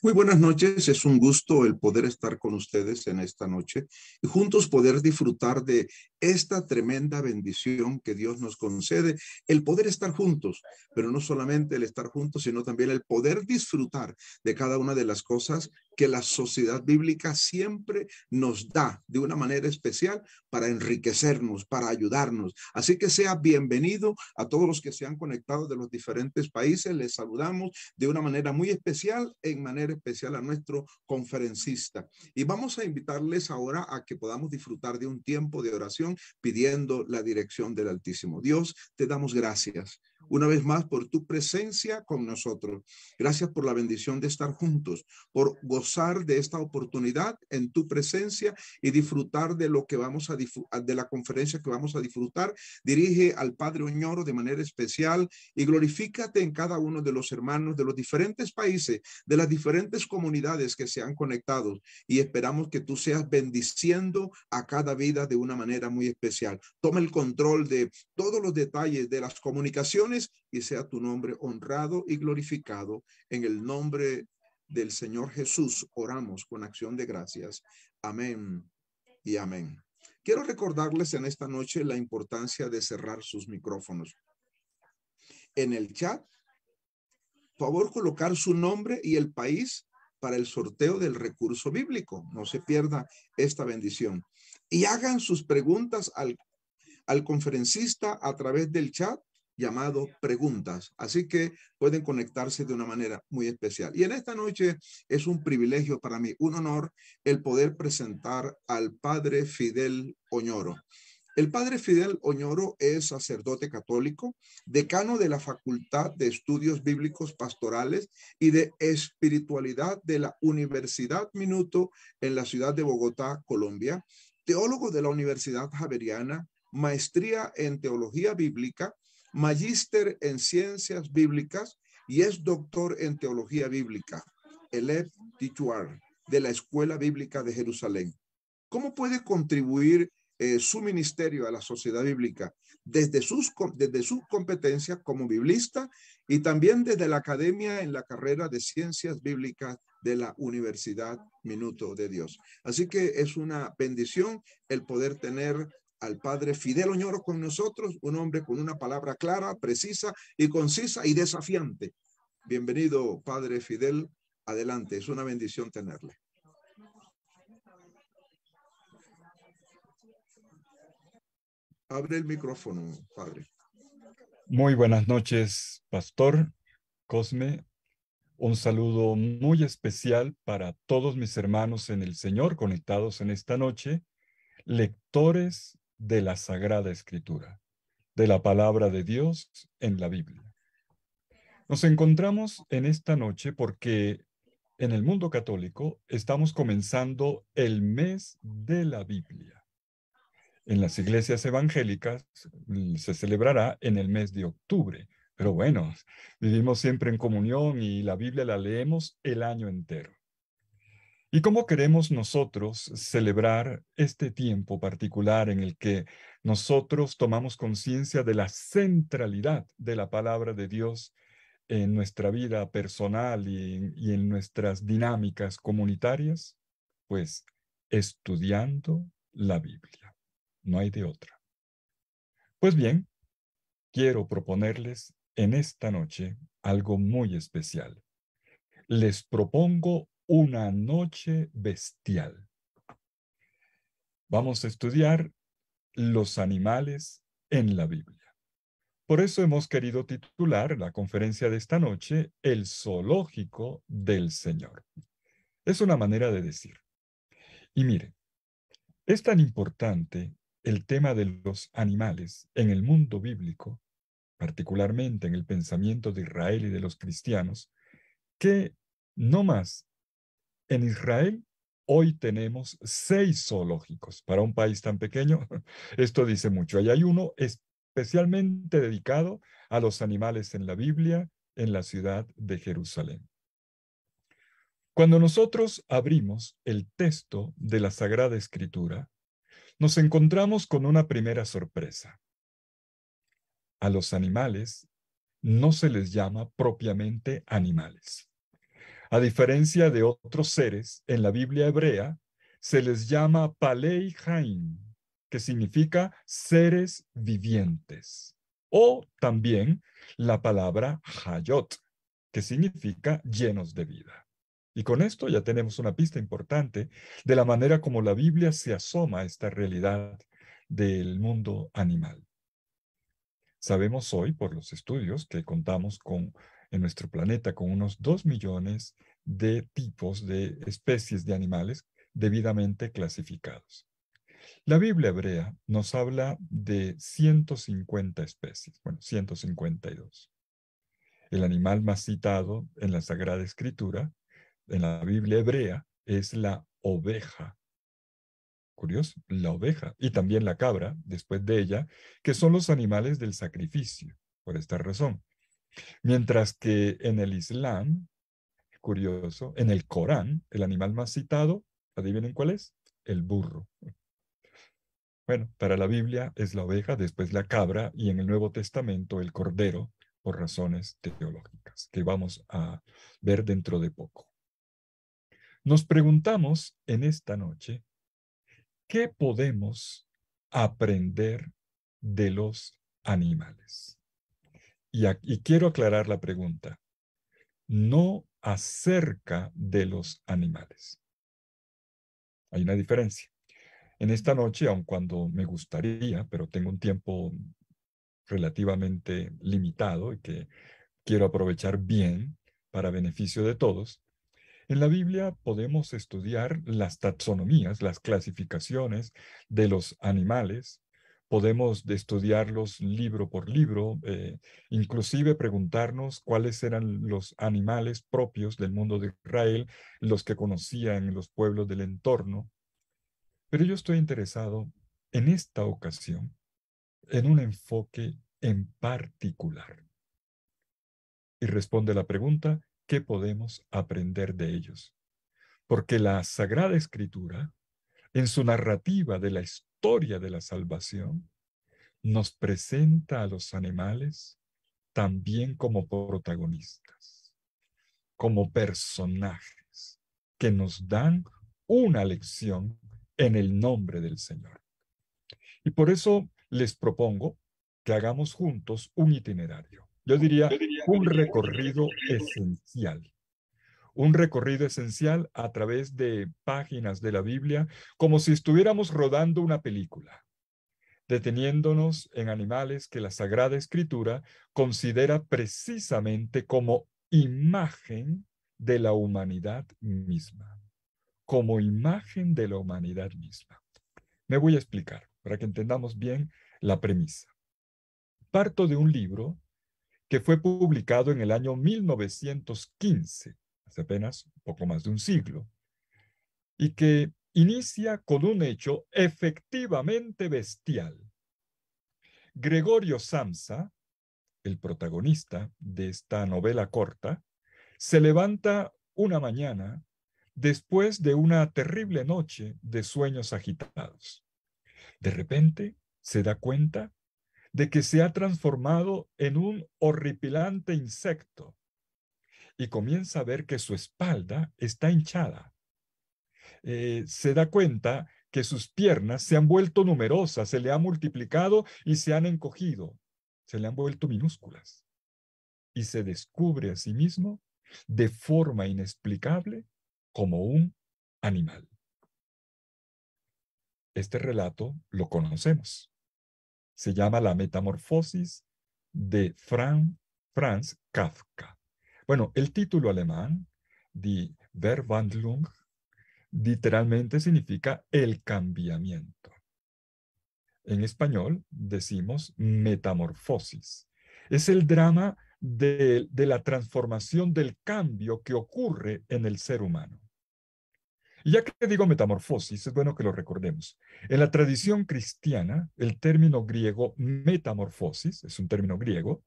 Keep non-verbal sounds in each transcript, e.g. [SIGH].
Muy buenas noches, es un gusto el poder estar con ustedes en esta noche y juntos poder disfrutar de esta tremenda bendición que Dios nos concede, el poder estar juntos, pero no solamente el estar juntos, sino también el poder disfrutar de cada una de las cosas que la sociedad bíblica siempre nos da de una manera especial para enriquecernos, para ayudarnos. Así que sea bienvenido a todos los que se han conectado de los diferentes países. Les saludamos de una manera muy especial, en manera especial a nuestro conferencista. Y vamos a invitarles ahora a que podamos disfrutar de un tiempo de oración pidiendo la dirección del Altísimo. Dios, te damos gracias una vez más por tu presencia con nosotros. Gracias por la bendición de estar juntos, por gozar de esta oportunidad en tu presencia y disfrutar de lo que vamos a de la conferencia que vamos a disfrutar. Dirige al Padre Oñoro de manera especial y glorifícate en cada uno de los hermanos de los diferentes países, de las diferentes comunidades que se han conectado y esperamos que tú seas bendiciendo a cada vida de una manera muy especial. Toma el control de todos los detalles de las comunicaciones y sea tu nombre honrado y glorificado. En el nombre del Señor Jesús oramos con acción de gracias. Amén y amén. Quiero recordarles en esta noche la importancia de cerrar sus micrófonos. En el chat, favor colocar su nombre y el país para el sorteo del recurso bíblico. No se pierda esta bendición. Y hagan sus preguntas al, al conferencista a través del chat llamado preguntas. Así que pueden conectarse de una manera muy especial. Y en esta noche es un privilegio para mí, un honor, el poder presentar al Padre Fidel Oñoro. El padre Fidel Oñoro es sacerdote católico, decano de la Facultad de Estudios Bíblicos Pastorales y de Espiritualidad de la Universidad Minuto en la ciudad de Bogotá, Colombia, teólogo de la Universidad Javeriana, maestría en teología bíblica magíster en ciencias bíblicas y es doctor en teología bíblica, Elef Tituar, de la Escuela Bíblica de Jerusalén. ¿Cómo puede contribuir eh, su ministerio a la sociedad bíblica desde sus, desde sus competencias como biblista y también desde la academia en la carrera de ciencias bíblicas de la Universidad Minuto de Dios. Así que es una bendición el poder tener al padre Fidel Oñoro con nosotros, un hombre con una palabra clara, precisa y concisa y desafiante. Bienvenido, padre Fidel, adelante, es una bendición tenerle. Abre el micrófono, padre. Muy buenas noches, pastor Cosme. Un saludo muy especial para todos mis hermanos en el Señor conectados en esta noche, lectores de la Sagrada Escritura, de la palabra de Dios en la Biblia. Nos encontramos en esta noche porque en el mundo católico estamos comenzando el mes de la Biblia. En las iglesias evangélicas mm, se celebrará en el mes de octubre, pero bueno, vivimos siempre en comunión y la Biblia la leemos el año entero. ¿Y cómo queremos nosotros celebrar este tiempo particular en el que nosotros tomamos conciencia de la centralidad de la palabra de Dios en nuestra vida personal y, en nuestras dinámicas comunitarias? Pues estudiando la Biblia. No hay de otra. Pues bien, quiero proponerles en esta noche algo muy especial. Les propongo una noche bestial. Vamos a estudiar los animales en la Biblia. Por eso hemos querido titular la conferencia de esta noche El zoológico del Señor. Es una manera de decir. Y mire, es tan importante el tema de los animales en el mundo bíblico, particularmente en el pensamiento de Israel y de los cristianos, que no más en Israel hoy tenemos seis zoológicos. Para un país tan pequeño, [LAUGHS] esto dice mucho. Y hay uno especialmente dedicado a los animales en la Biblia, en la ciudad de Jerusalén. Cuando nosotros abrimos el texto de la Sagrada Escritura, nos encontramos con una primera sorpresa. A los animales no se les llama propiamente animales. A diferencia de otros seres, en la Biblia hebrea se les llama Palei Haim, que significa seres vivientes, o también la palabra Hayot, que significa llenos de vida. Y con esto ya tenemos una pista importante de la manera como la Biblia se asoma a esta realidad del mundo animal. Sabemos hoy, por los estudios que contamos con en nuestro planeta con unos 2 millones de tipos de especies de animales debidamente clasificados. La Biblia hebrea nos habla de 150 especies, bueno, 152. El animal más citado en la Sagrada Escritura, en la Biblia hebrea, es la oveja. Curioso, la oveja y también la cabra, después de ella, que son los animales del sacrificio, por esta razón. Mientras que en el Islam, curioso, en el Corán, el animal más citado, adivinen cuál es, el burro. Bueno, para la Biblia es la oveja, después la cabra y en el Nuevo Testamento el cordero, por razones teológicas, que vamos a ver dentro de poco. Nos preguntamos en esta noche, ¿qué podemos aprender de los animales? y, quiero aclarar la pregunta, no acerca de los animales. Hay una diferencia. En esta noche, aun cuando me gustaría, pero tengo un tiempo relativamente limitado y que quiero aprovechar bien para beneficio de todos, en la Biblia podemos estudiar las taxonomías, las clasificaciones de los animales, podemos estudiarlos libro por libro, eh, inclusive preguntarnos cuáles eran los animales propios del mundo de Israel, los que conocían los pueblos del entorno. Pero yo estoy interesado en esta ocasión en un enfoque en particular. Y responde la pregunta, ¿qué podemos aprender de ellos? Porque la Sagrada Escritura, en su narrativa de la historia, historia de la salvación nos presenta a los animales también como protagonistas, como personajes que nos dan una lección en el nombre del Señor. Y por eso les propongo que hagamos juntos un itinerario. Yo diría, un recorrido esencial un recorrido esencial a través de páginas de la Biblia, como si estuviéramos rodando una película, deteniéndonos en animales que la Sagrada Escritura considera precisamente como imagen de la humanidad misma, como imagen de la humanidad misma. Me voy a explicar para que entendamos bien la premisa. Parto de un libro que fue publicado en el año 1915 hace apenas poco más de un siglo, y que inicia con un hecho efectivamente bestial. Gregorio Samsa, el protagonista de esta novela corta, se levanta una mañana después de una terrible noche de sueños agitados. De repente se da cuenta de que se ha transformado en un horripilante insecto y comienza a ver que su espalda está hinchada. Eh, se da cuenta que sus piernas se han vuelto numerosas, se le ha multiplicado y se han encogido, se le han vuelto minúsculas. Y se descubre a sí mismo de forma inexplicable como un animal. Este relato lo conocemos. Se llama La Metamorfosis de Franz Kafka. Bueno, el título alemán, Die Verwandlung, literalmente significa el cambiamiento. En español decimos metamorfosis. Es el drama de, la transformación del cambio que ocurre en el ser humano. Y ya que digo metamorfosis, es bueno que lo recordemos. En la tradición cristiana, el término griego metamorfosis, es un término griego,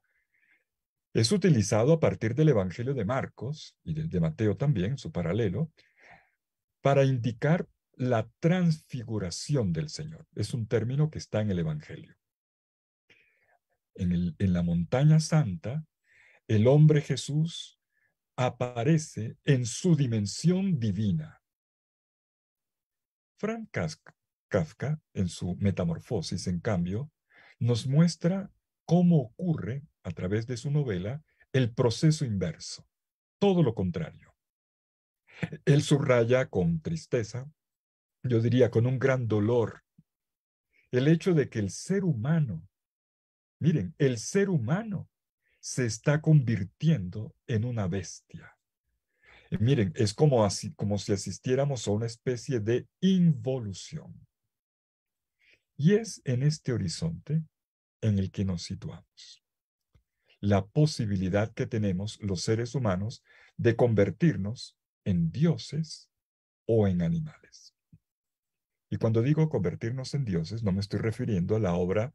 es utilizado a partir del Evangelio de Marcos y de, Mateo también, su paralelo, para indicar la transfiguración del Señor. Es un término que está en el Evangelio. En, en la montaña santa, el hombre Jesús aparece en su dimensión divina. Frank Kafka, en su Metamorfosis, en cambio, nos muestra cómo ocurre a través de su novela, el proceso inverso, todo lo contrario. Él subraya con tristeza, yo diría con un gran dolor, el hecho de que el ser humano, miren, el ser humano se está convirtiendo en una bestia. miren, es como, así, como si asistiéramos a una especie de involución. Y es en este horizonte en el que nos situamos la posibilidad que tenemos los seres humanos de convertirnos en dioses o en animales. Y cuando digo convertirnos en dioses, no me estoy refiriendo a la obra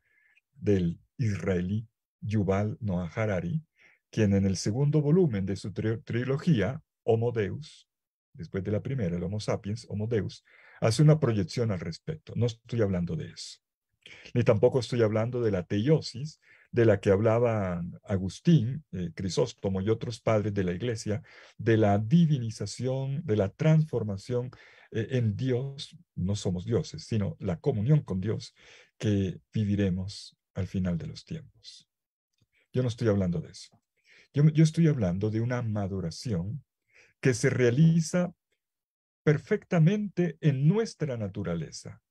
del israelí Yuval Noah Harari, quien en el segundo volumen de su trilogía, Homo Deus, después de la primera, el Homo sapiens, Homo Deus, hace una proyección al respecto. No estoy hablando de eso. Ni tampoco estoy hablando de la teiosis, de la que hablaba Agustín, eh, Crisóstomo y otros padres de la iglesia, de la divinización, de la transformación eh, en Dios, no somos dioses, sino la comunión con Dios que viviremos al final de los tiempos. Yo no estoy hablando de eso. yo estoy hablando de una maduración que se realiza perfectamente en nuestra naturaleza,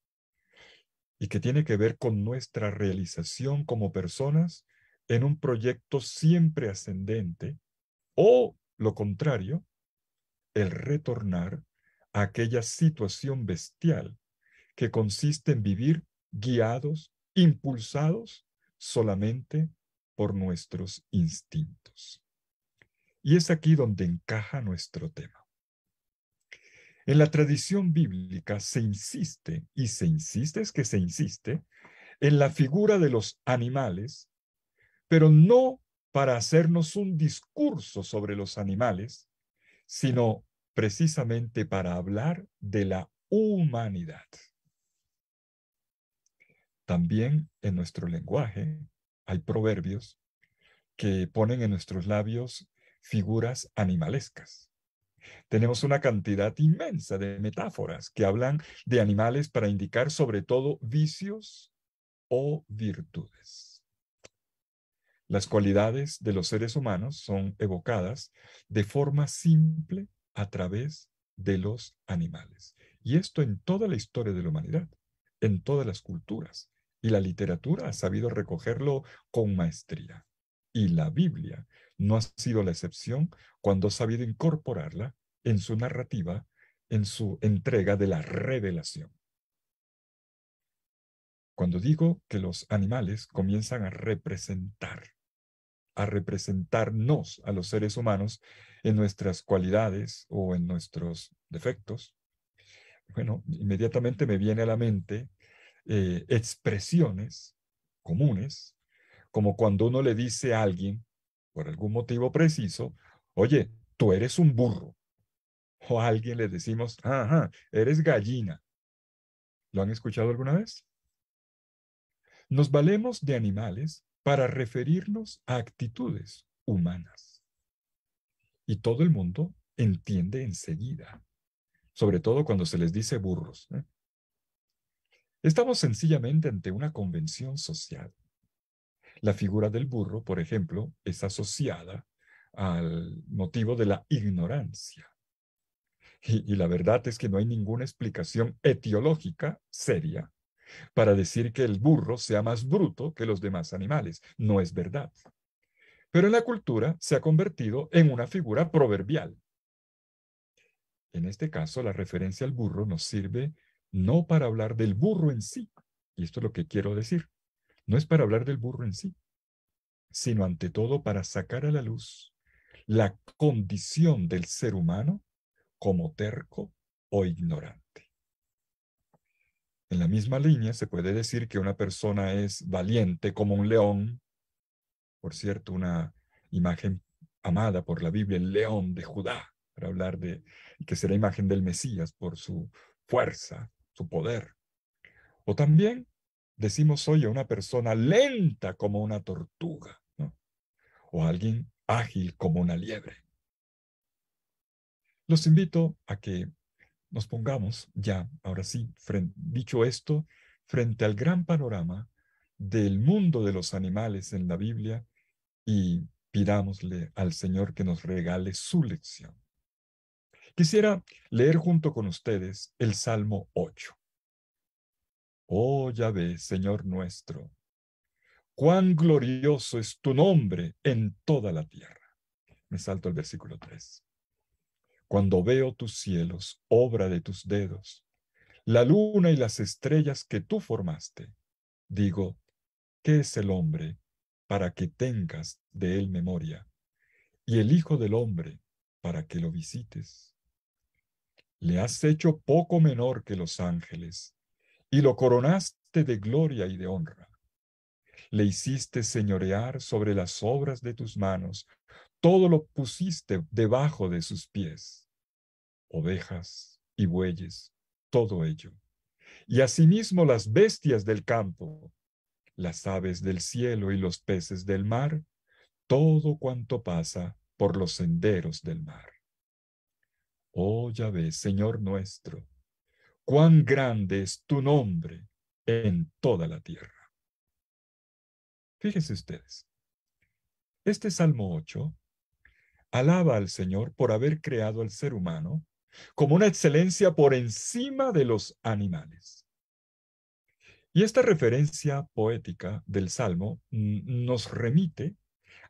y que tiene que ver con nuestra realización como personas en un proyecto siempre ascendente o, lo contrario, el retornar a aquella situación bestial que consiste en vivir guiados, impulsados solamente por nuestros instintos. Y es aquí donde encaja nuestro tema. En la tradición bíblica se insiste, y se insiste es que se insiste, en la figura de los animales, pero no para hacernos un discurso sobre los animales, sino precisamente para hablar de la humanidad. También en nuestro lenguaje hay proverbios que ponen en nuestros labios figuras animalescas. Tenemos una cantidad inmensa de metáforas que hablan de animales para indicar sobre todo vicios o virtudes. Las cualidades de los seres humanos son evocadas de forma simple a través de los animales. Y esto en toda la historia de la humanidad, en todas las culturas. Y la literatura ha sabido recogerlo con maestría. Y la Biblia no ha sido la excepción cuando ha sabido incorporarla en su narrativa, en su entrega de la revelación. Cuando digo que los animales comienzan a representar, a representarnos a los seres humanos en nuestras cualidades o en nuestros defectos, bueno, inmediatamente me viene a la mente eh, expresiones comunes, como cuando uno le dice a alguien, por algún motivo preciso, oye, tú eres un burro. O a alguien le decimos, ajá, eres gallina. ¿Lo han escuchado alguna vez? Nos valemos de animales para referirnos a actitudes humanas. Y todo el mundo entiende enseguida, sobre todo cuando se les dice burros. ¿eh? Estamos sencillamente ante una convención social la figura del burro, por ejemplo, es asociada al motivo de la ignorancia. Y, la verdad es que no hay ninguna explicación etiológica seria para decir que el burro sea más bruto que los demás animales. No es verdad. Pero en la cultura se ha convertido en una figura proverbial. En este caso, la referencia al burro nos sirve no para hablar del burro en sí, y esto es lo que quiero decir, no es para hablar del burro en sí, sino ante todo para sacar a la luz la condición del ser humano como terco o ignorante. En la misma línea se puede decir que una persona es valiente como un león, por cierto, una imagen amada por la Biblia, el león de Judá, para hablar de que será imagen del Mesías por su fuerza, su poder. O también decimos hoy a una persona lenta como una tortuga, o alguien ágil como una liebre. Los invito a que nos pongamos ya, ahora sí, dicho esto, frente al gran panorama del mundo de los animales en la Biblia y pidámosle al Señor que nos regale su lección. Quisiera leer junto con ustedes el Salmo 8. Oh ve, Señor nuestro, cuán glorioso es tu nombre en toda la tierra. Me salto el versículo 3. Cuando veo tus cielos, obra de tus dedos, la luna y las estrellas que tú formaste, digo, ¿qué es el hombre para que tengas de él memoria? Y el Hijo del Hombre para que lo visites. Le has hecho poco menor que los ángeles y lo coronaste de gloria y de honra. Le hiciste señorear sobre las obras de tus manos, todo lo pusiste debajo de sus pies, ovejas y bueyes, todo ello. Y asimismo las bestias del campo, las aves del cielo y los peces del mar, todo cuanto pasa por los senderos del mar. Oh Yahvé, Señor nuestro, cuán grande es tu nombre en toda la tierra. Fíjense ustedes, este Salmo 8 alaba al Señor por haber creado al ser humano como una excelencia por encima de los animales. Y esta referencia poética del Salmo nos remite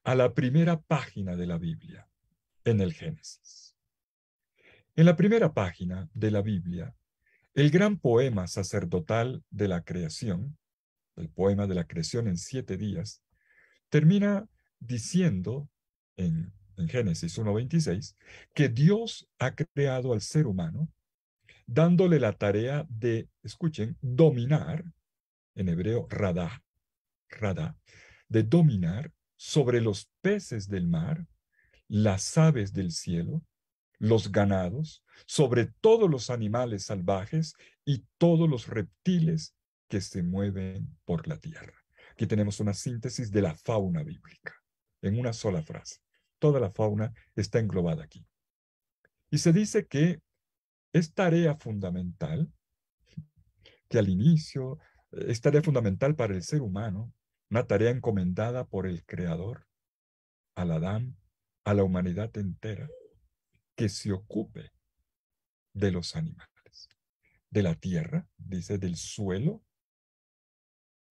a la primera página de la Biblia, en el Génesis. En la primera página de la Biblia el gran poema sacerdotal de la creación, el poema de la creación en siete días, termina diciendo en, Génesis 1.26 que Dios ha creado al ser humano dándole la tarea de, escuchen, dominar, en hebreo radá, radá, de dominar sobre los peces del mar, las aves del cielo, los ganados, sobre todos los animales salvajes y todos los reptiles que se mueven por la tierra. Aquí tenemos una síntesis de la fauna bíblica, en una sola frase. Toda la fauna está englobada aquí. Y se dice que es tarea fundamental, que al inicio eh, es tarea fundamental para el ser humano, una tarea encomendada por el Creador, al Adán, a la humanidad entera, que se ocupe de los animales, de la tierra, dice del suelo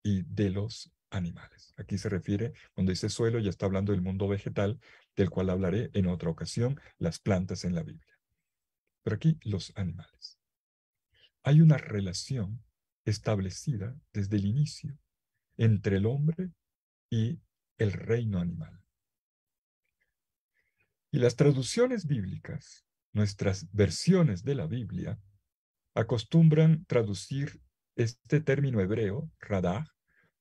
y de los animales. Aquí se refiere, cuando dice suelo, ya está hablando del mundo vegetal, del cual hablaré en otra ocasión, las plantas en la Biblia. Pero aquí los animales. Hay una relación establecida desde el inicio entre el hombre y el reino animal. Y las traducciones bíblicas nuestras versiones de la Biblia acostumbran traducir este término hebreo, radar,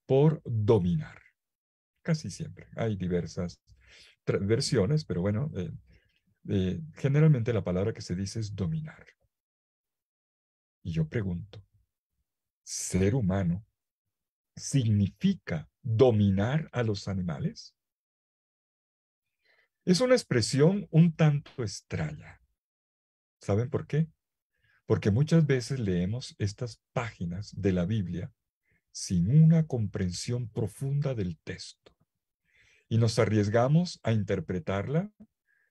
por dominar. Casi siempre. Hay diversas versiones, pero bueno, eh, eh, generalmente la palabra que se dice es dominar. Y yo pregunto, ¿ser humano significa dominar a los animales? Es una expresión un tanto extraña. ¿Saben por qué? Porque muchas veces leemos estas páginas de la Biblia sin una comprensión profunda del texto y nos arriesgamos a interpretarla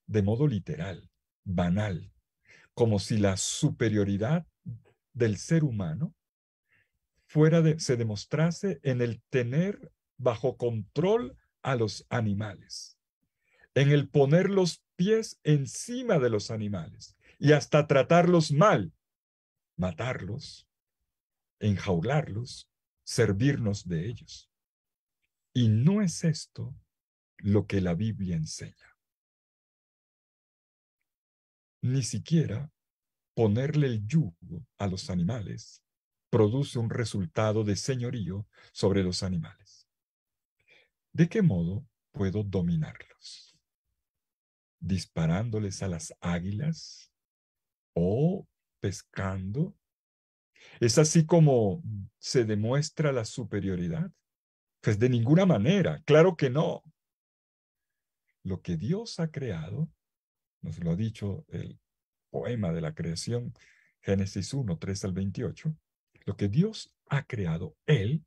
de modo literal, banal, como si la superioridad del ser humano fuera se demostrase en el tener bajo control a los animales, en el poner los pies encima de los animales, y hasta tratarlos mal, matarlos, enjaularlos, servirnos de ellos. Y no es esto lo que la Biblia enseña. Ni siquiera ponerle el yugo a los animales produce un resultado de señorío sobre los animales. ¿De qué modo puedo dominarlos? ¿Disparándoles a las águilas? o pescando. ¿Es así como se demuestra la superioridad? Pues de ninguna manera, claro que no. Lo que Dios ha creado, nos lo ha dicho el poema de la creación, Génesis 1, 3 al 28, lo que Dios ha creado, Él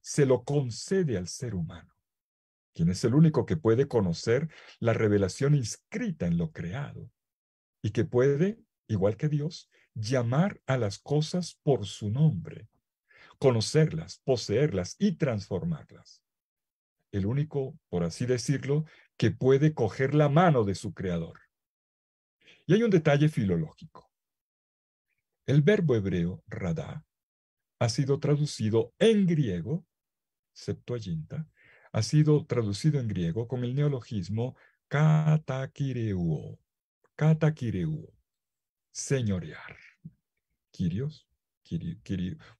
se lo concede al ser humano, quien es el único que puede conocer la revelación inscrita en lo creado y que puede igual que Dios, llamar a las cosas por su nombre, conocerlas, poseerlas y transformarlas. El único, por así decirlo, que puede coger la mano de su creador. Y hay un detalle filológico. El verbo hebreo radá ha sido traducido en griego, Septuaginta, ha sido traducido en griego con el neologismo katakireuo, katakireuo, señorear. kirios,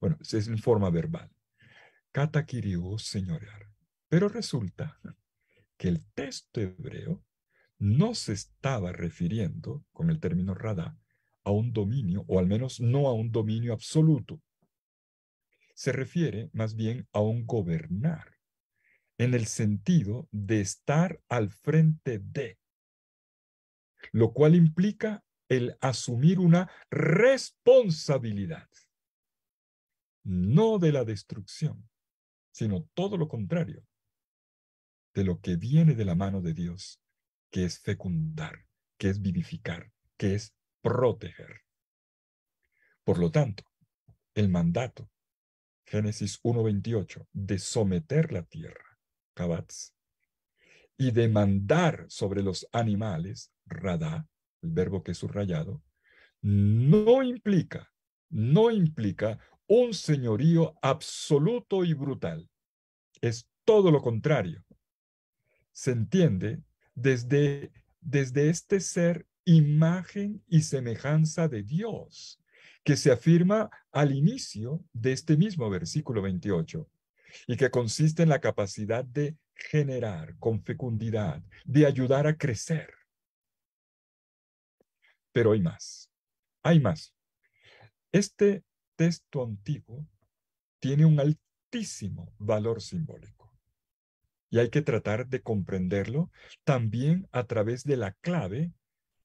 bueno, es en forma verbal. Kata kirios, señorear. Pero resulta que el texto hebreo no se estaba refiriendo, con el término radá, a un dominio, o al menos no a un dominio absoluto. Se refiere más bien a un gobernar, en el sentido de estar al frente de, lo cual implica el asumir una responsabilidad, no de la destrucción, sino todo lo contrario, de lo que viene de la mano de Dios, que es fecundar, que es vivificar, que es proteger. Por lo tanto, el mandato, Génesis 1.28, de someter la tierra, y de mandar sobre los animales, Radá, el verbo que es subrayado, no implica, no implica un señorío absoluto y brutal. Es todo lo contrario. Se entiende desde, desde este ser imagen y semejanza de Dios, que se afirma al inicio de este mismo versículo 28, y que consiste en la capacidad de generar con fecundidad, de ayudar a crecer. Pero hay más. Hay más. Este texto antiguo tiene un altísimo valor simbólico y hay que tratar de comprenderlo también a través de la clave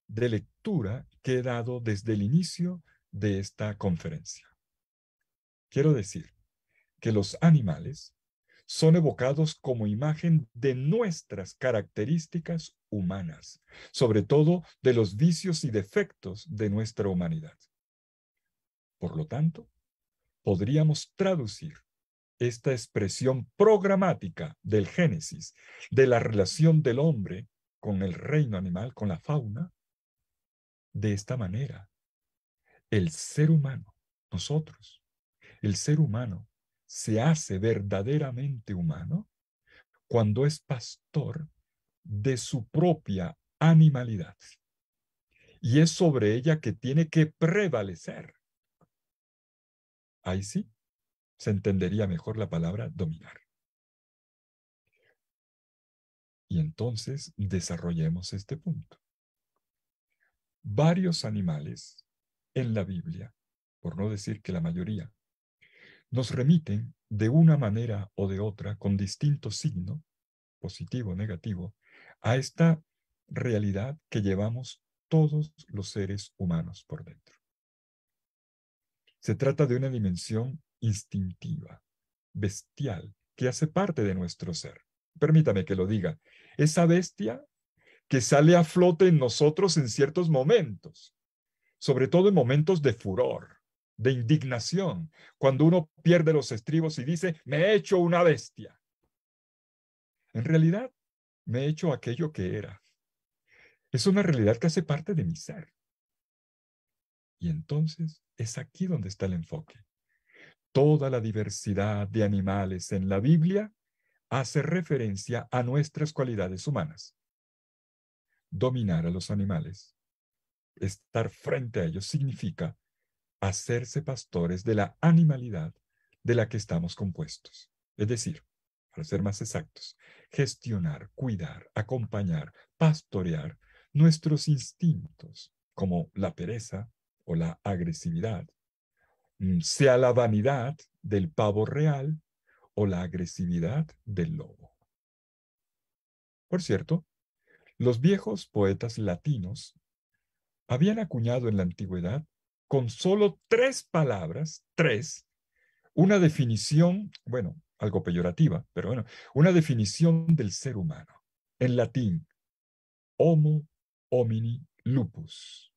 de lectura que he dado desde el inicio de esta conferencia. Quiero decir que los animales son evocados como imagen de nuestras características humanas, sobre todo de los vicios y defectos de nuestra humanidad. Por lo tanto, podríamos traducir esta expresión programática del Génesis, de la relación del hombre con el reino animal, con la fauna, de esta manera. El ser humano, nosotros, el ser humano se hace verdaderamente humano cuando es pastor de su propia animalidad. Y es sobre ella que tiene que prevalecer. Ahí sí se entendería mejor la palabra dominar. Y entonces desarrollemos este punto. Varios animales en la Biblia, por no decir que la mayoría, nos remiten de una manera o de otra, con distinto signo, positivo o negativo, a esta realidad que llevamos todos los seres humanos por dentro. Se trata de una dimensión instintiva, bestial, que hace parte de nuestro ser. Permítame que lo diga, esa bestia que sale a flote en nosotros en ciertos momentos, sobre todo en momentos de furor, de indignación, cuando uno pierde los estribos y dice, me he hecho una bestia. En realidad, me he hecho aquello que era. Es una realidad que hace parte de mi ser. Y entonces es aquí donde está el enfoque. Toda la diversidad de animales en la Biblia hace referencia a nuestras cualidades humanas. Dominar a los animales, estar frente a ellos, significa hacerse pastores de la animalidad de la que estamos compuestos. Es decir, para ser más exactos, gestionar, cuidar, acompañar, pastorear nuestros instintos, como la pereza o la agresividad, mm, sea la vanidad del pavo real o la agresividad del lobo. Por cierto, los viejos poetas latinos habían acuñado en la antigüedad con solo tres palabras, tres, una definición, bueno, algo peyorativa, pero bueno, una definición del ser humano. En latín, homo homini lupus.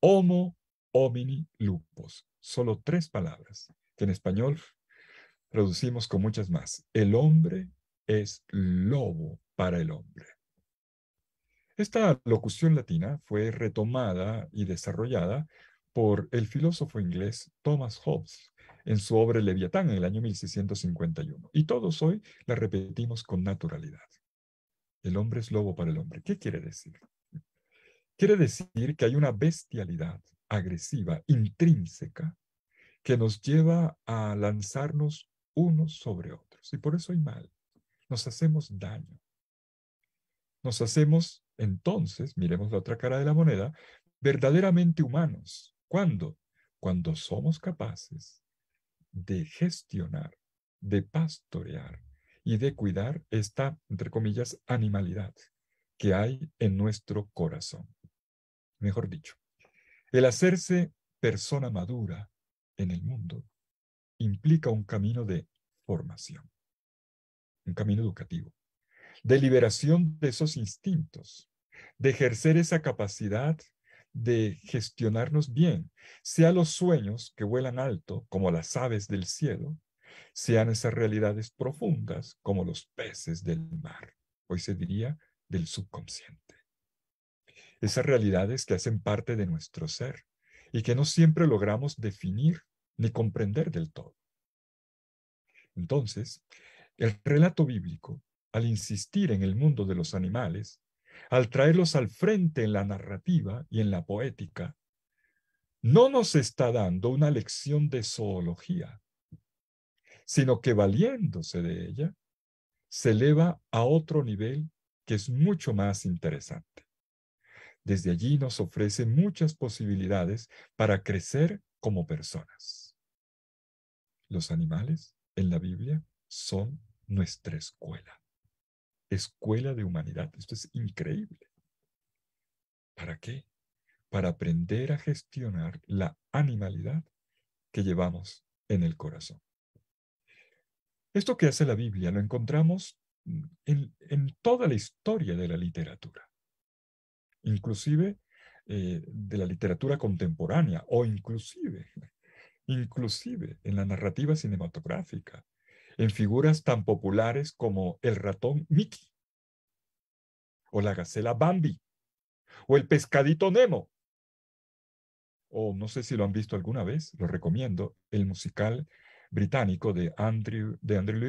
Homo homini lupus. Solo tres palabras, que en español traducimos con muchas más. El hombre es lobo para el hombre. Esta locución latina fue retomada y desarrollada por el filósofo inglés Thomas Hobbes en su obra Leviatán en el año 1651. Y todos hoy la repetimos con naturalidad. El hombre es lobo para el hombre. ¿Qué quiere decir? Quiere decir que hay una bestialidad agresiva, intrínseca, que nos lleva a lanzarnos unos sobre otros. Y por eso hay mal. Nos hacemos daño. Nos hacemos, entonces, miremos la otra cara de la moneda, verdaderamente humanos, ¿Cuándo? Cuando somos capaces de gestionar, de pastorear y de cuidar esta, entre comillas, animalidad que hay en nuestro corazón. Mejor dicho, el hacerse persona madura en el mundo implica un camino de formación, un camino educativo, de liberación de esos instintos, de ejercer esa capacidad de gestionarnos bien, sea los sueños que vuelan alto como las aves del cielo, sean esas realidades profundas como los peces del mar, hoy se diría del subconsciente. Esas realidades que hacen parte de nuestro ser y que no siempre logramos definir ni comprender del todo. Entonces, el relato bíblico, al insistir en el mundo de los animales, al traerlos al frente en la narrativa y en la poética, no nos está dando una lección de zoología, sino que valiéndose de ella, se eleva a otro nivel que es mucho más interesante. Desde allí nos ofrece muchas posibilidades para crecer como personas. Los animales en la Biblia son nuestra escuela escuela de humanidad. Esto es increíble. ¿Para qué? Para aprender a gestionar la animalidad que llevamos en el corazón. Esto que hace la Biblia lo encontramos en, toda la historia de la literatura, inclusive eh, de la literatura contemporánea o inclusive, inclusive en la narrativa cinematográfica, en figuras tan populares como el ratón Mickey, o la gacela Bambi, o el pescadito Nemo, o no sé si lo han visto alguna vez, lo recomiendo, el musical británico de Andrew, de Andrew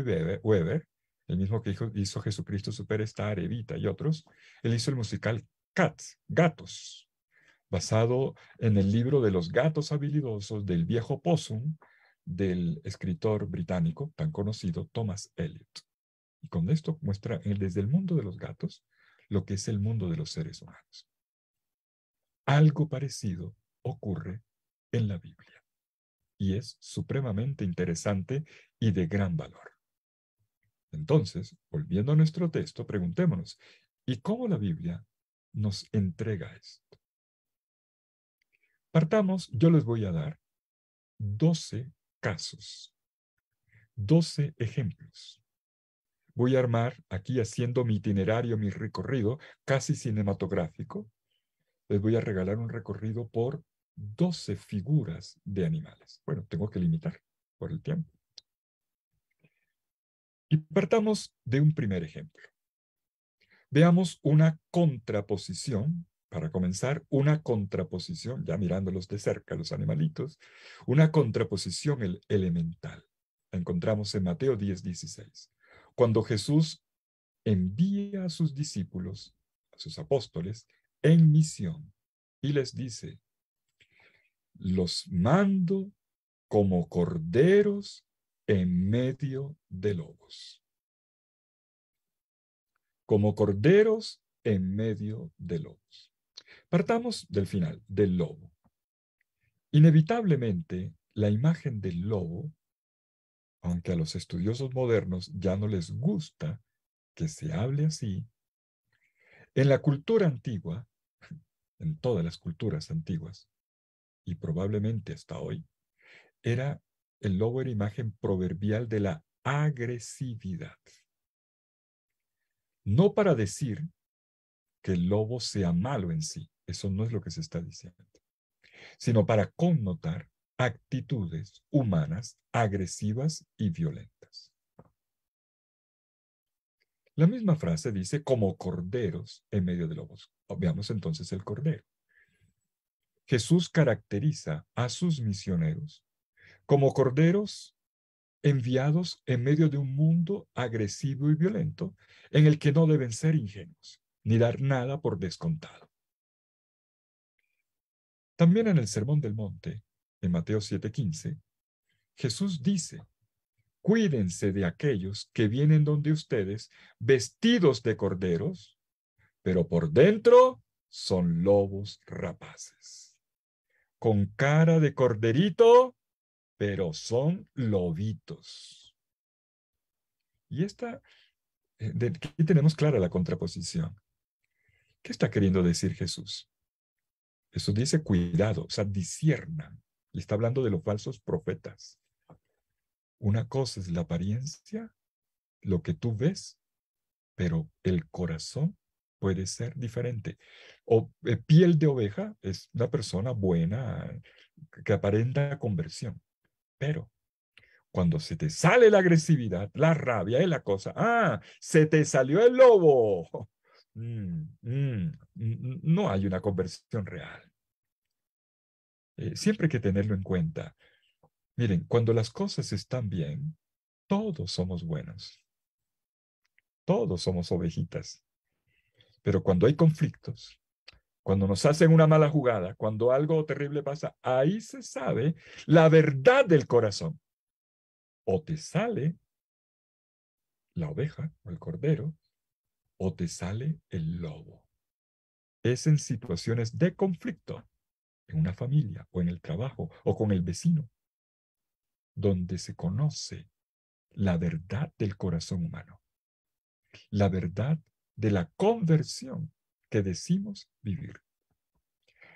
Weber, el mismo que hizo, hizo Jesucristo Superstar, Evita y otros, él hizo el musical Cats, Gatos, basado en el libro de los gatos habilidosos del viejo Possum, del escritor británico tan conocido Thomas Eliot. Y con esto muestra eh, desde el mundo de los gatos lo que es el mundo de los seres humanos. Algo parecido ocurre en la Biblia y es supremamente interesante y de gran valor. Entonces, volviendo a nuestro texto, preguntémonos, ¿y cómo la Biblia nos entrega esto? Partamos, yo les voy a dar 12 casos. 12 ejemplos. Voy a armar aquí haciendo mi itinerario, mi recorrido casi cinematográfico. Les voy a regalar un recorrido por 12 figuras de animales. Bueno, tengo que limitar por el tiempo. Y partamos de un primer ejemplo. Veamos una contraposición para comenzar, una contraposición, ya mirándolos de cerca, los animalitos, una contraposición el elemental. La encontramos en Mateo 10, 16. Cuando Jesús envía a sus discípulos, a sus apóstoles, en misión y les dice, los mando como corderos en medio de lobos. Como corderos en medio de lobos. Partamos del final, del lobo. Inevitablemente, la imagen del lobo, aunque a los estudiosos modernos ya no les gusta que se hable así, en la cultura antigua, en todas las culturas antiguas, y probablemente hasta hoy, era el lobo era imagen proverbial de la agresividad. No para decir que el lobo sea malo en sí, eso no es lo que se está diciendo. Sino para connotar actitudes humanas agresivas y violentas. La misma frase dice como corderos en medio de lobos. Veamos entonces el cordero. Jesús caracteriza a sus misioneros como corderos enviados en medio de un mundo agresivo y violento en el que no deben ser ingenuos ni dar nada por descontado. También en el Sermón del Monte, en Mateo 7:15, Jesús dice, cuídense de aquellos que vienen donde ustedes vestidos de corderos, pero por dentro son lobos rapaces. Con cara de corderito, pero son lobitos. Y esta, eh, aquí tenemos clara la contraposición. ¿Qué está queriendo decir Jesús? Eso dice cuidado, o sea, disierna. Y está hablando de los falsos profetas. Una cosa es la apariencia, lo que tú ves, pero el corazón puede ser diferente. O eh, piel de oveja es una persona buena que aparenta conversión, pero cuando se te sale la agresividad, la rabia es la cosa, ah, se te salió el lobo. Mm, mm, no hay una conversión real. Eh, siempre hay que tenerlo en cuenta. Miren, cuando las cosas están bien, todos somos buenos. Todos somos ovejitas. Pero cuando hay conflictos, cuando nos hacen una mala jugada, cuando algo terrible pasa, ahí se sabe la verdad del corazón. O te sale la oveja o el cordero, o te sale el lobo. Es en situaciones de conflicto, en una familia o en el trabajo o con el vecino, donde se conoce la verdad del corazón humano, la verdad de la conversión que decimos vivir.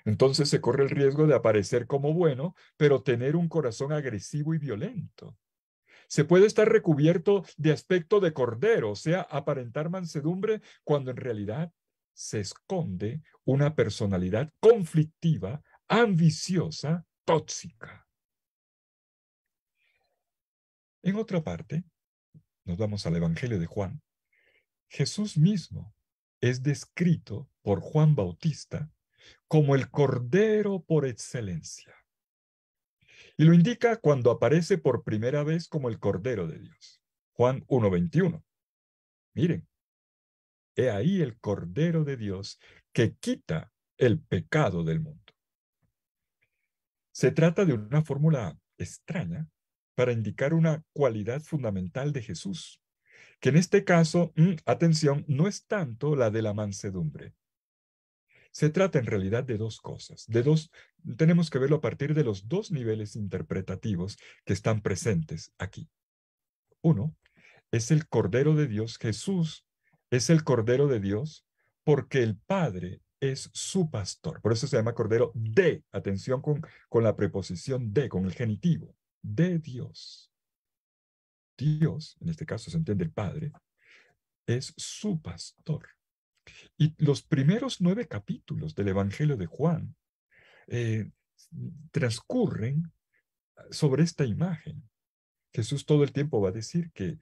Entonces se corre el riesgo de aparecer como bueno, pero tener un corazón agresivo y violento, se puede estar recubierto de aspecto de cordero, o sea, aparentar mansedumbre, cuando en realidad se esconde una personalidad conflictiva, ambiciosa, tóxica. En otra parte, nos vamos al Evangelio de Juan, Jesús mismo es descrito por Juan Bautista como el Cordero por excelencia. Y lo indica cuando aparece por primera vez como el Cordero de Dios. Juan 1.21. Miren, he ahí el Cordero de Dios que quita el pecado del mundo. Se trata de una fórmula extraña para indicar una cualidad fundamental de Jesús, que en este caso, mm, atención, no es tanto la de la mansedumbre, se trata en realidad de dos cosas, de dos, tenemos que verlo a partir de los dos niveles interpretativos que están presentes aquí. Uno, es el Cordero de Dios, Jesús es el Cordero de Dios porque el Padre es su pastor. Por eso se llama Cordero de, atención con, con la preposición de, con el genitivo, de Dios. Dios, en este caso se entiende el Padre, es su pastor. Y los primeros nueve capítulos del Evangelio de Juan eh, transcurren ah, sobre esta imagen. Jesús todo el tiempo va a decir que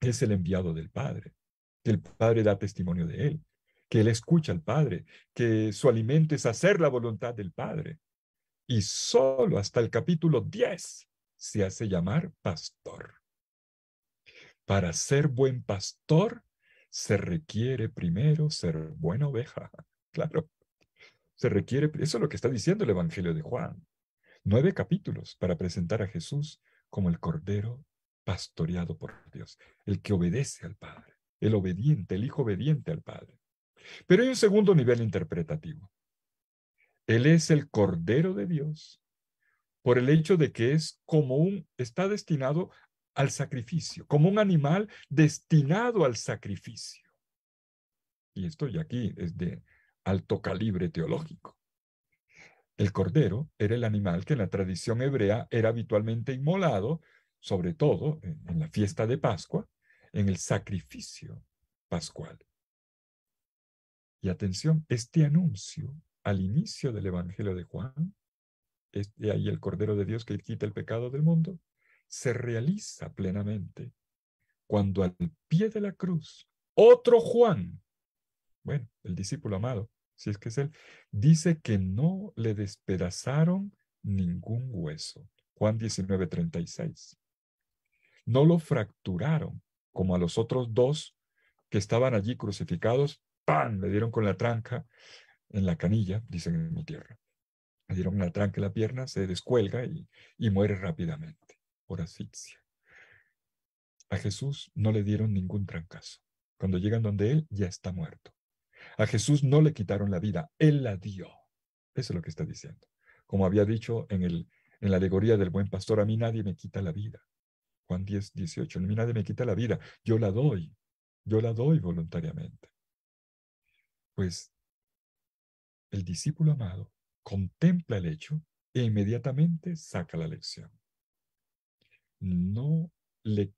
es el enviado del Padre, que el Padre da testimonio de él, que él escucha al Padre, que su alimento es hacer la voluntad del Padre. Y solo hasta el capítulo 10 se hace llamar pastor. Para ser buen pastor se requiere primero ser buena oveja, [LAUGHS] claro. Se requiere, eso es lo que está diciendo el Evangelio de Juan. Nueve capítulos para presentar a Jesús como el Cordero pastoreado por Dios, el que obedece al Padre, el obediente, el Hijo obediente al Padre. Pero hay un segundo nivel interpretativo. Él es el Cordero de Dios por el hecho de que es como un, está destinado al sacrificio, como un animal destinado al sacrificio. Y esto ya aquí es de alto calibre teológico. El cordero era el animal que en la tradición hebrea era habitualmente inmolado, sobre todo en la fiesta de Pascua, en el sacrificio pascual. Y atención, este anuncio al inicio del Evangelio de Juan, de este, ahí el Cordero de Dios que quita el pecado del mundo, se realiza plenamente cuando al pie de la cruz otro Juan, bueno, el discípulo amado, si es que es él, dice que no le despedazaron ningún hueso. Juan 19:36. No lo fracturaron como a los otros dos que estaban allí crucificados, ¡pam! Le dieron con la tranca en la canilla, dicen en mi tierra. Le dieron la tranca en la pierna, se descuelga y muere rápidamente por asfixia. A Jesús no le dieron ningún trancazo. Cuando llegan donde Él, ya está muerto. A Jesús no le quitaron la vida, Él la dio. Eso es lo que está diciendo. Como había dicho en, el, en la alegoría del buen pastor, a mí nadie me quita la vida. Juan 10, 18, a mí nadie me quita la vida, yo la doy, yo la doy voluntariamente. Pues el discípulo amado contempla el hecho e inmediatamente saca la lección no le,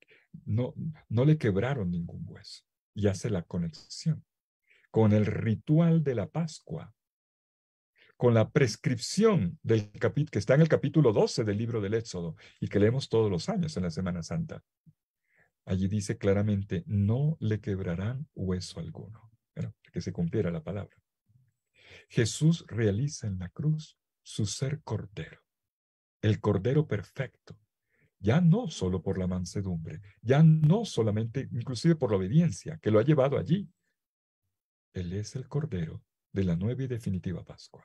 no, le quebraron ningún hueso. Y hace la conexión con el ritual de la Pascua, con la prescripción del que está en el capítulo 12 del libro del Éxodo y que leemos todos los años en la Semana Santa. Allí dice claramente, no le quebrarán hueso alguno, que se cumpliera la palabra. Jesús realiza en la cruz su ser cordero, el cordero perfecto, ya no solo por la mansedumbre, ya no solamente inclusive por la obediencia que lo ha llevado allí. Él es el Cordero de la nueva y definitiva Pascua.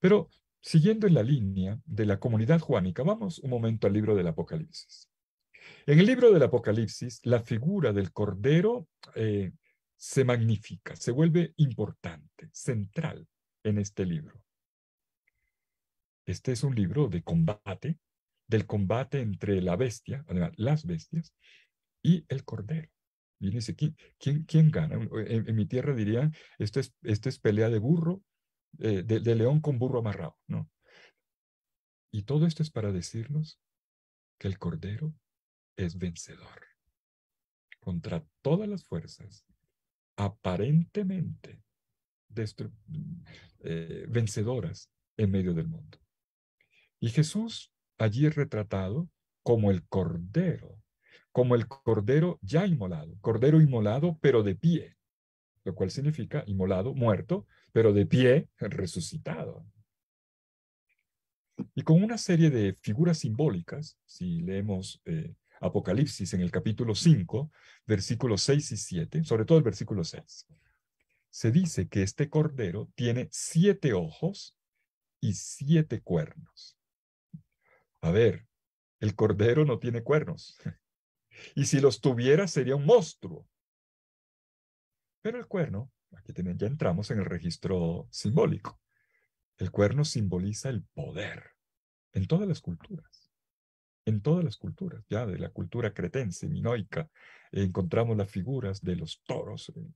Pero siguiendo en la línea de la comunidad juánica, vamos un momento al libro del Apocalipsis. En el libro del Apocalipsis, la figura del Cordero eh, se magnifica, se vuelve importante, central en este libro. Este es un libro de combate, del combate entre la bestia, además, las bestias, y el cordero. Y dice, ¿quién, gana? E, en, mi tierra dirían, esto es, pelea de burro, eh, de, león con burro amarrado, ¿no? Y todo esto es para decirnos que el cordero es vencedor contra todas las fuerzas aparentemente eh, vencedoras en medio del mundo. Y Jesús allí es retratado como el cordero, como el cordero ya inmolado, cordero inmolado pero de pie, lo cual significa inmolado, muerto, pero de pie, resucitado. Y con una serie de figuras simbólicas, si leemos eh, Apocalipsis en el capítulo 5, versículos 6 y 7, sobre todo el versículo 6, se dice que este cordero tiene siete ojos y siete cuernos. A ver, el cordero no tiene cuernos. [LAUGHS] Y si los tuviera sería un monstruo. Pero el cuerno, aquí tenemos, ya entramos en el registro simbólico. El cuerno simboliza el poder en todas las culturas. En todas las culturas, ya de la cultura cretense, minoica, encontramos las figuras de los toros, eh,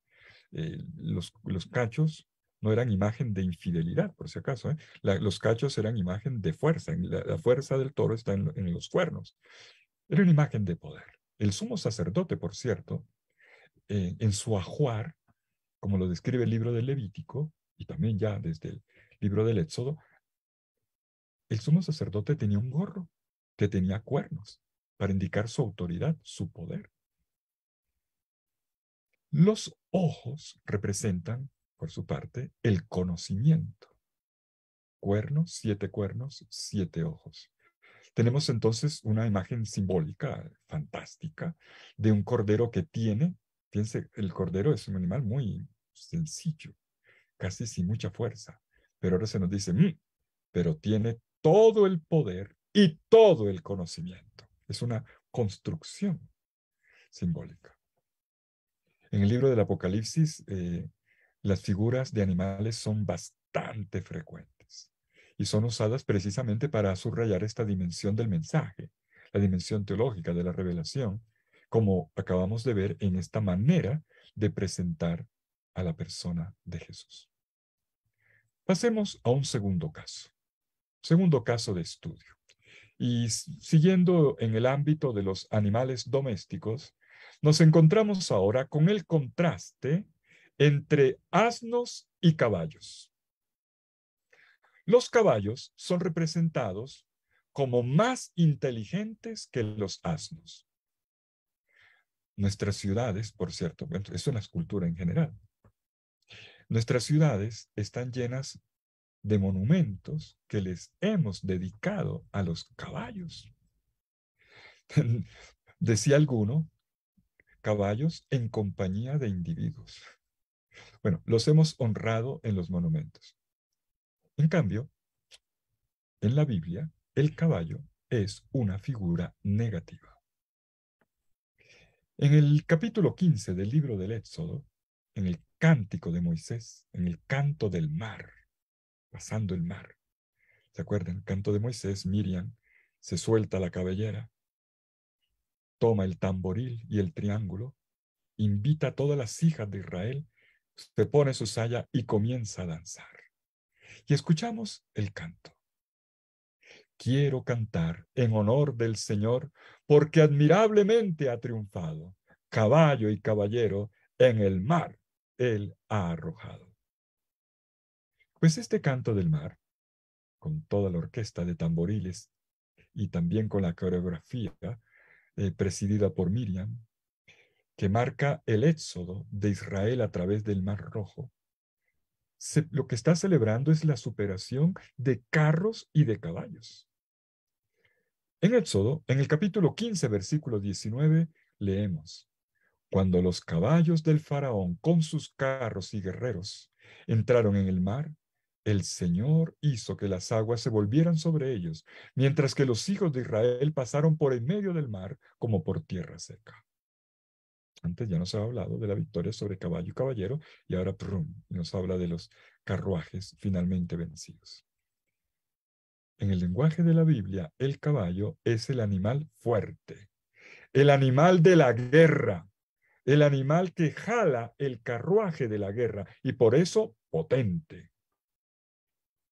eh, los, los cachos no eran imagen de infidelidad, por si acaso. ¿eh? los cachos eran imagen de fuerza. La, fuerza del toro está en, los cuernos. Era una imagen de poder. El sumo sacerdote, por cierto, eh, en su ajuar, como lo describe el libro del Levítico, y también ya desde el libro del Éxodo, el sumo sacerdote tenía un gorro que tenía cuernos para indicar su autoridad, su poder. Los ojos representan por su parte, el conocimiento. Cuernos, siete cuernos, siete ojos. Tenemos entonces una imagen simbólica, fantástica, de un cordero que tiene, fíjense, el cordero es un animal muy sencillo, casi sin mucha fuerza, pero ahora se nos dice, mm, pero tiene todo el poder y todo el conocimiento. Es una construcción simbólica. En el libro del Apocalipsis, eh, las figuras de animales son bastante frecuentes y son usadas precisamente para subrayar esta dimensión del mensaje, la dimensión teológica de la revelación, como acabamos de ver en esta manera de presentar a la persona de Jesús. Pasemos a un segundo caso, segundo caso de estudio. Y siguiendo en el ámbito de los animales domésticos, nos encontramos ahora con el contraste entre asnos y caballos. Los caballos son representados como más inteligentes que los asnos. Nuestras ciudades, por cierto, eso es una escultura en general. Nuestras ciudades están llenas de monumentos que les hemos dedicado a los caballos. [LAUGHS] Decía alguno, caballos en compañía de individuos. Bueno, los hemos honrado en los monumentos. En cambio, en la Biblia, el caballo es una figura negativa. En el capítulo 15 del libro del Éxodo, en el cántico de Moisés, en el canto del mar, pasando el mar. ¿Se acuerdan? El canto de Moisés, Miriam se suelta la cabellera, toma el tamboril y el triángulo, invita a todas las hijas de Israel se pone su saya y comienza a danzar. Y escuchamos el canto. Quiero cantar en honor del Señor, porque admirablemente ha triunfado. Caballo y caballero en el mar él ha arrojado. Pues este canto del mar, con toda la orquesta de tamboriles y también con la coreografía eh, presidida por Miriam, que marca el éxodo de Israel a través del Mar Rojo. lo que está celebrando es la superación de carros y de caballos. En Éxodo, en el capítulo 15, versículo 19, leemos, Cuando los caballos del faraón con sus carros y guerreros entraron en el mar, el Señor hizo que las aguas se volvieran sobre ellos, mientras que los hijos de Israel pasaron por en medio del mar como por tierra seca. Antes ya nos ha hablado de la victoria sobre caballo y caballero y ahora prum, nos habla de los carruajes finalmente vencidos. En el lenguaje de la Biblia, el caballo es el animal fuerte, el animal de la guerra, el animal que jala el carruaje de la guerra y por eso potente.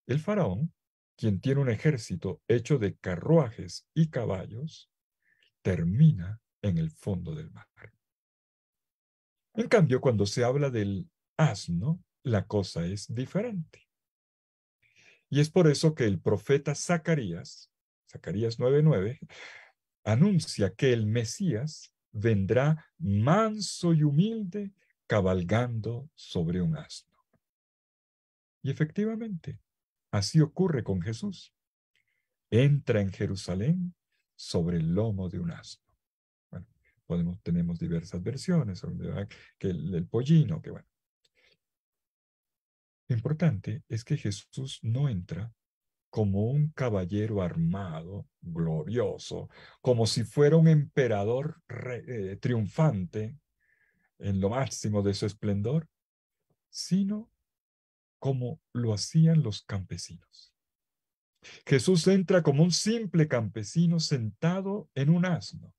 El faraón, quien tiene un ejército hecho de carruajes y caballos, termina en el fondo del mar. En cambio, cuando se habla del asno, la cosa es diferente. Y es por eso que el profeta Zacarías, Zacarías 9:9, anuncia que el Mesías vendrá manso y humilde cabalgando sobre un asno. Y efectivamente, así ocurre con Jesús. Entra en Jerusalén sobre el lomo de un asno tenemos diversas versiones, ah, que el, pollino, que bueno. Lo importante es que Jesús no entra como un caballero armado, glorioso, como si fuera un emperador eh, triunfante en lo máximo de su esplendor, sino como lo hacían los campesinos. Jesús entra como un simple campesino sentado en un asno,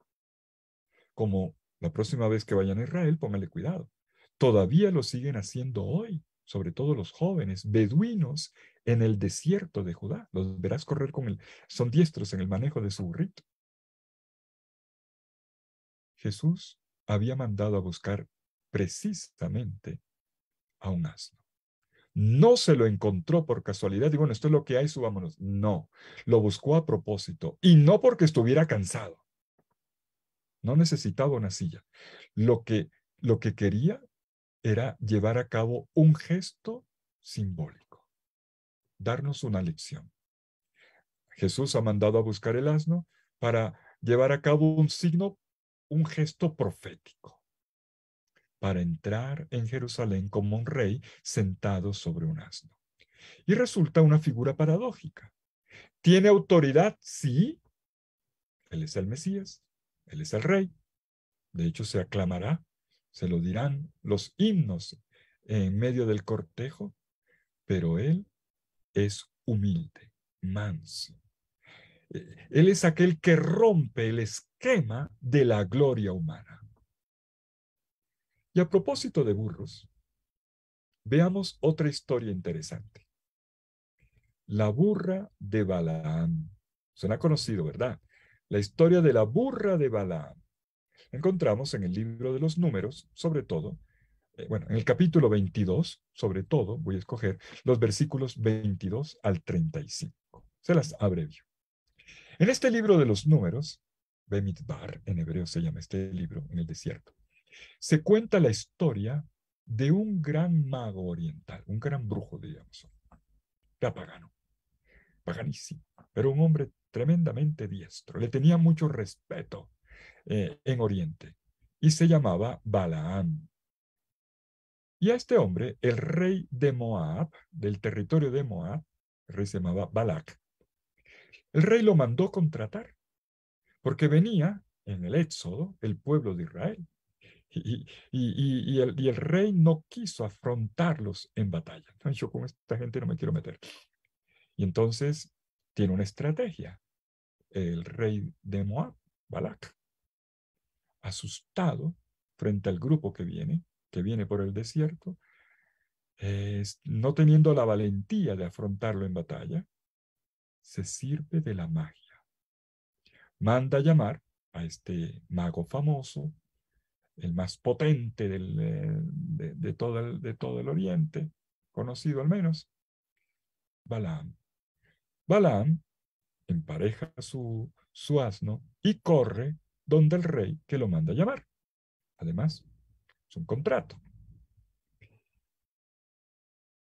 como la próxima vez que vayan a Israel, póngale cuidado. Todavía lo siguen haciendo hoy, sobre todo los jóvenes beduinos en el desierto de Judá. Los verás correr con él. Son diestros en el manejo de su burrito. Jesús había mandado a buscar precisamente a un asno. No se lo encontró por casualidad Digo, bueno, esto es lo que hay, subámonos. No, lo buscó a propósito y no porque estuviera cansado no necesitaba una silla. Lo que, lo que quería era llevar a cabo un gesto simbólico, darnos una lección. Jesús ha mandado a buscar el asno para llevar a cabo un signo, un gesto profético, para entrar en Jerusalén como un rey sentado sobre un asno. Y resulta una figura paradójica. Tiene autoridad, sí, él es el Mesías, él es el rey. De hecho, se aclamará, se lo dirán los himnos en medio del cortejo, pero Él es humilde, manso. Eh, él es aquel que rompe el esquema de la gloria humana. Y a propósito de burros, veamos otra historia interesante. La burra de Balaam. Suena conocido, ¿verdad? La historia de la burra de Balaam. Encontramos en el libro de los números, sobre todo, eh, bueno, en el capítulo 22, sobre todo, voy a escoger los versículos 22 al 35. Se las abrevio. En este libro de los números, Bemidbar, en hebreo se llama este libro, en el desierto, se cuenta la historia de un gran mago oriental, un gran brujo, digamos, era pagano, paganísimo, pero un hombre tremendamente diestro, le tenía mucho respeto eh, en Oriente, y se llamaba Balaam. Y a este hombre, el rey de Moab, del territorio de Moab, el rey se llamaba Balak, el rey lo mandó contratar, porque venía en el Éxodo el pueblo de Israel, y, y, y, el, el, rey no quiso afrontarlos en batalla. [LAUGHS] Yo con esta gente no me quiero meter. Y entonces tiene una estrategia. El rey de Moab, Balak, asustado frente al grupo que viene, que viene por el desierto, no teniendo la valentía de afrontarlo en batalla, se sirve de la magia. Manda llamar a este mago famoso, el más potente eh, de, todo el, de todo el oriente, conocido al menos, Balaam. Balaam empareja su, su asno y corre donde el rey que lo manda a llamar. Además, es un contrato.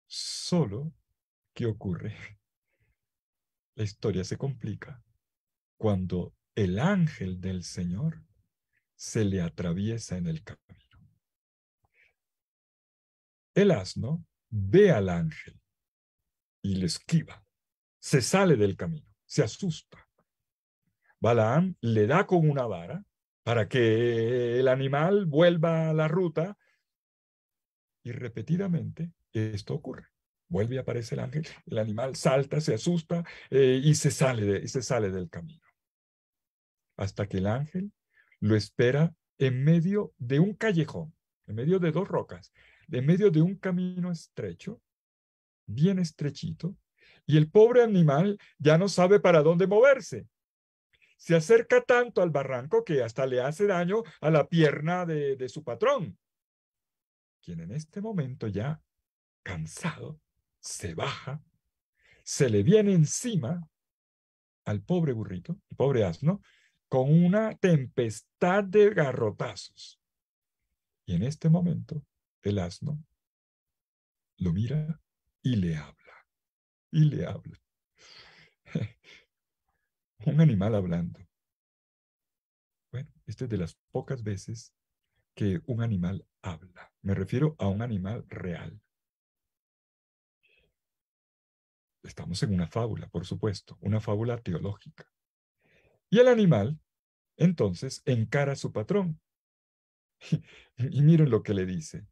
Solo que ocurre, [LAUGHS] la historia se complica cuando el ángel del Señor se le atraviesa en el camino. El asno ve al ángel y le esquiva se sale del camino, se asusta. Balaam le da con una vara para que el animal vuelva a la ruta y repetidamente esto ocurre. Vuelve y aparece el ángel, el animal salta, se asusta eh, y, se sale de, y se sale del camino. Hasta que el ángel lo espera en medio de un callejón, en medio de dos rocas, en medio de un camino estrecho, bien estrechito, y el pobre animal ya no sabe para dónde moverse. Se acerca tanto al barranco que hasta le hace daño a la pierna de, su patrón, quien en este momento ya, cansado, se baja, se le viene encima al pobre burrito, el pobre asno, con una tempestad de garrotazos. Y en este momento el asno lo mira y le habla. [LAUGHS] y le habla. [LAUGHS] Un animal hablando. Bueno, esta es de las pocas veces que un animal habla. Me refiero a un animal real. Estamos en una fábula, por supuesto, una fábula teológica. Y el animal, entonces, encara a su patrón. [LAUGHS] y miren lo que le dice.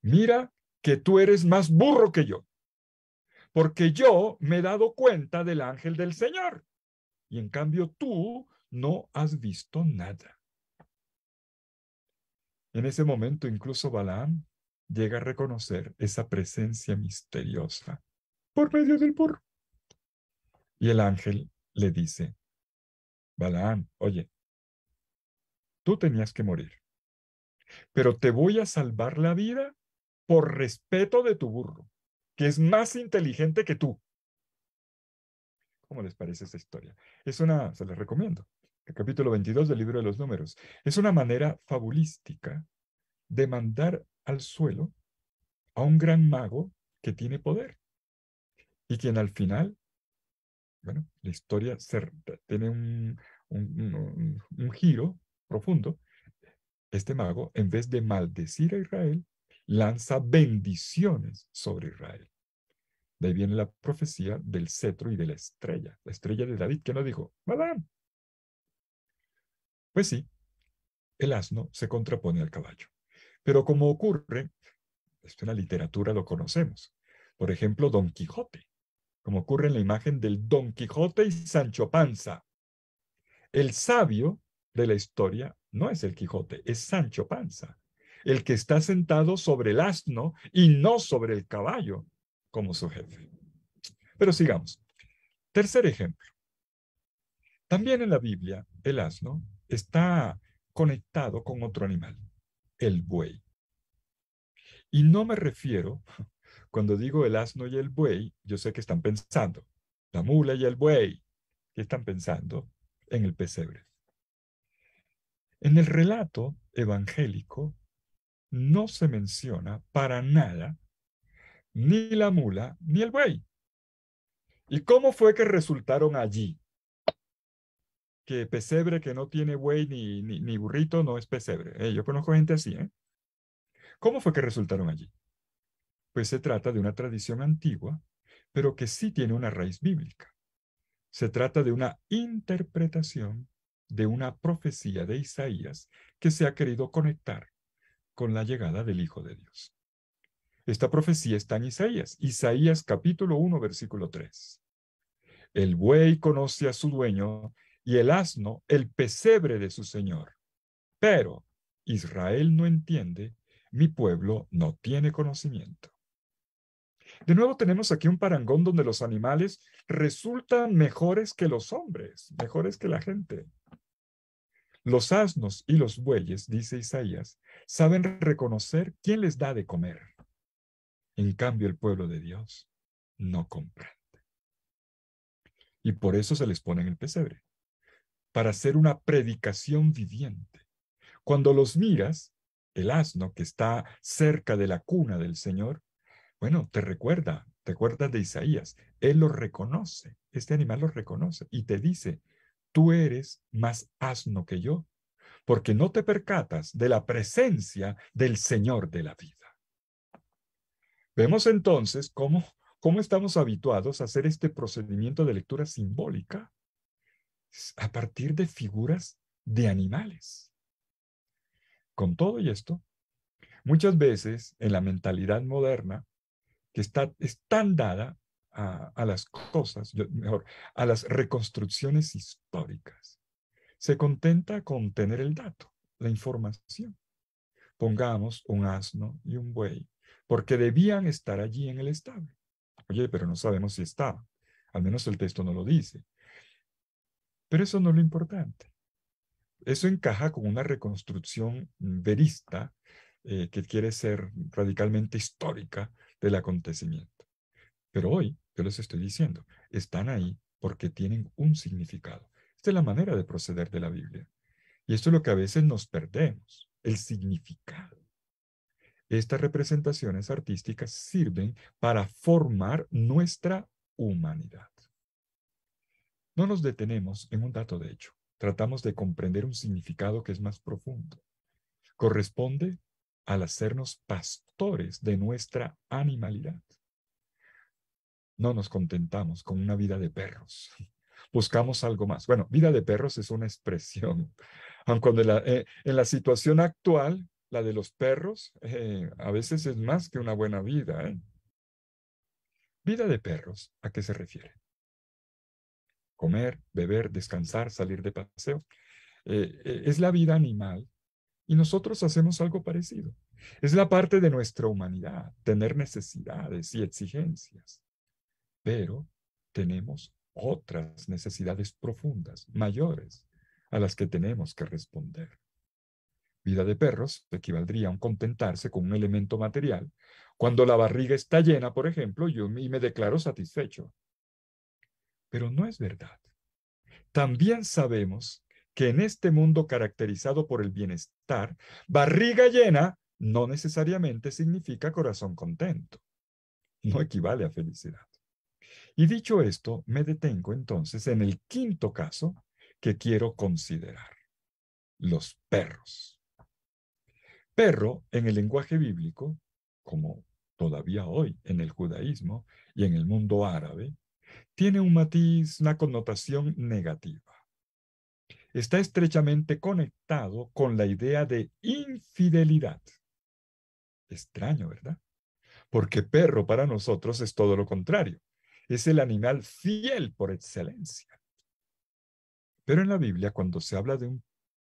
Mira que tú eres más burro que yo porque yo me he dado cuenta del ángel del Señor, y en cambio tú no has visto nada. En ese momento incluso Balaam llega a reconocer esa presencia misteriosa por medio del burro. Y el ángel le dice, Balaam, oye, tú tenías que morir, pero te voy a salvar la vida por respeto de tu burro que es más inteligente que tú. ¿Cómo les parece esta historia? Es una, se les recomiendo, el capítulo 22 del libro de los números. Es una manera fabulística de mandar al suelo a un gran mago que tiene poder y quien al final, bueno, la historia tiene un, un giro profundo. Este mago, en vez de maldecir a Israel, lanza bendiciones sobre Israel. De ahí viene la profecía del cetro y de la estrella, la estrella de David, que nos dijo, Madame. Pues sí, el asno se contrapone al caballo. Pero como ocurre, esto en la literatura lo conocemos, por ejemplo, Don Quijote, como ocurre en la imagen del Don Quijote y Sancho Panza. El sabio de la historia no es el Quijote, es Sancho Panza el que está sentado sobre el asno y no sobre el caballo como su jefe. Pero sigamos. Tercer ejemplo. También en la Biblia el asno está conectado con otro animal, el buey. Y no me refiero, [LAUGHS] cuando digo el asno y el buey, yo sé que están pensando, la mula y el buey, que están pensando en el pesebre. En el relato evangélico, no se menciona para nada ni la mula ni el buey. ¿Y cómo fue que resultaron allí? Que pesebre que no tiene buey ni, burrito no es pesebre. Eh, yo conozco gente así. ¿eh? ¿Cómo fue que resultaron allí? Pues se trata de una tradición antigua, pero que sí tiene una raíz bíblica. Se trata de una interpretación de una profecía de Isaías que se ha querido conectar con la llegada del Hijo de Dios. Esta profecía está en Isaías, Isaías capítulo 1, versículo 3. El buey conoce a su dueño y el asno el pesebre de su señor. Pero Israel no entiende, mi pueblo no tiene conocimiento. De nuevo tenemos aquí un parangón donde los animales resultan mejores que los hombres, mejores que la gente. Los asnos y los bueyes, dice Isaías, saben reconocer quién les da de comer. En cambio, el pueblo de Dios no comprende. Y por eso se les pone en el pesebre, para hacer una predicación viviente. Cuando los miras, el asno que está cerca de la cuna del Señor, bueno, te recuerda, te acuerdas de Isaías, él lo reconoce, este animal lo reconoce y te dice, tú eres más asno que yo, porque no te percatas de la presencia del Señor de la vida. Vemos entonces cómo, cómo estamos habituados a hacer este procedimiento de lectura simbólica a partir de figuras de animales. Con todo y esto, muchas veces en la mentalidad moderna, que está, es tan dada a, las cosas, mejor, a las reconstrucciones históricas. Se contenta con tener el dato, la información. Pongamos un asno y un buey, porque debían estar allí en el establo. Oye, pero no sabemos si estaban. Al menos el texto no lo dice. Pero eso no es lo importante. Eso encaja con una reconstrucción verista eh, que quiere ser radicalmente histórica del acontecimiento. Pero hoy yo les estoy diciendo, están ahí porque tienen un significado. Esta es la manera de proceder de la Biblia. Y esto es lo que a veces nos perdemos, el significado. Estas representaciones artísticas sirven para formar nuestra humanidad. No nos detenemos en un dato de hecho, tratamos de comprender un significado que es más profundo. Corresponde al hacernos pastores de nuestra animalidad. No nos contentamos con una vida de perros. [LAUGHS] Buscamos algo más. Bueno, vida de perros es una expresión. [LAUGHS] Aunque en la, eh, en la situación actual, la de los perros, eh, a veces es más que una buena vida. ¿eh? Vida de perros, ¿a qué se refiere? Comer, beber, descansar, salir de paseo. es la vida animal y nosotros hacemos algo parecido. Es la parte de nuestra humanidad, tener necesidades y exigencias pero tenemos otras necesidades profundas, mayores, a las que tenemos que responder. Vida de perros equivaldría a un contentarse con un elemento material cuando la barriga está llena, por ejemplo, yo me declaro satisfecho. Pero no es verdad. También sabemos que en este mundo caracterizado por el bienestar, barriga llena no necesariamente significa corazón contento. No equivale a felicidad. Y dicho esto, me detengo entonces en el quinto caso que quiero considerar, los perros. Perro en el lenguaje bíblico, como todavía hoy en el judaísmo y en el mundo árabe, tiene un matiz, una connotación negativa. Está estrechamente conectado con la idea de infidelidad. Extraño, ¿verdad? Porque perro para nosotros es todo lo contrario es el animal fiel por excelencia. Pero en la Biblia, cuando se habla de un,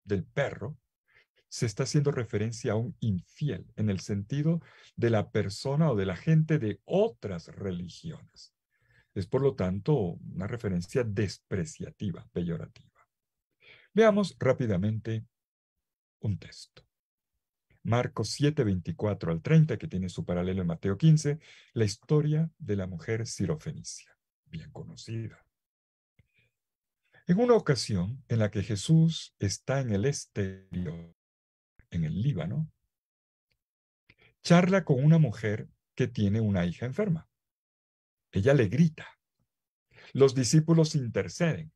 del perro, se está haciendo referencia a un infiel, en el sentido de la persona o de la gente de otras religiones. Es por lo tanto una referencia despreciativa, peyorativa. Veamos rápidamente un texto. Marcos 7, 24 al 30, que tiene su paralelo en Mateo 15, la historia de la mujer sirofenicia, bien conocida. En una ocasión en la que Jesús está en el exterior, en el Líbano, charla con una mujer que tiene una hija enferma. Ella le grita. Los discípulos interceden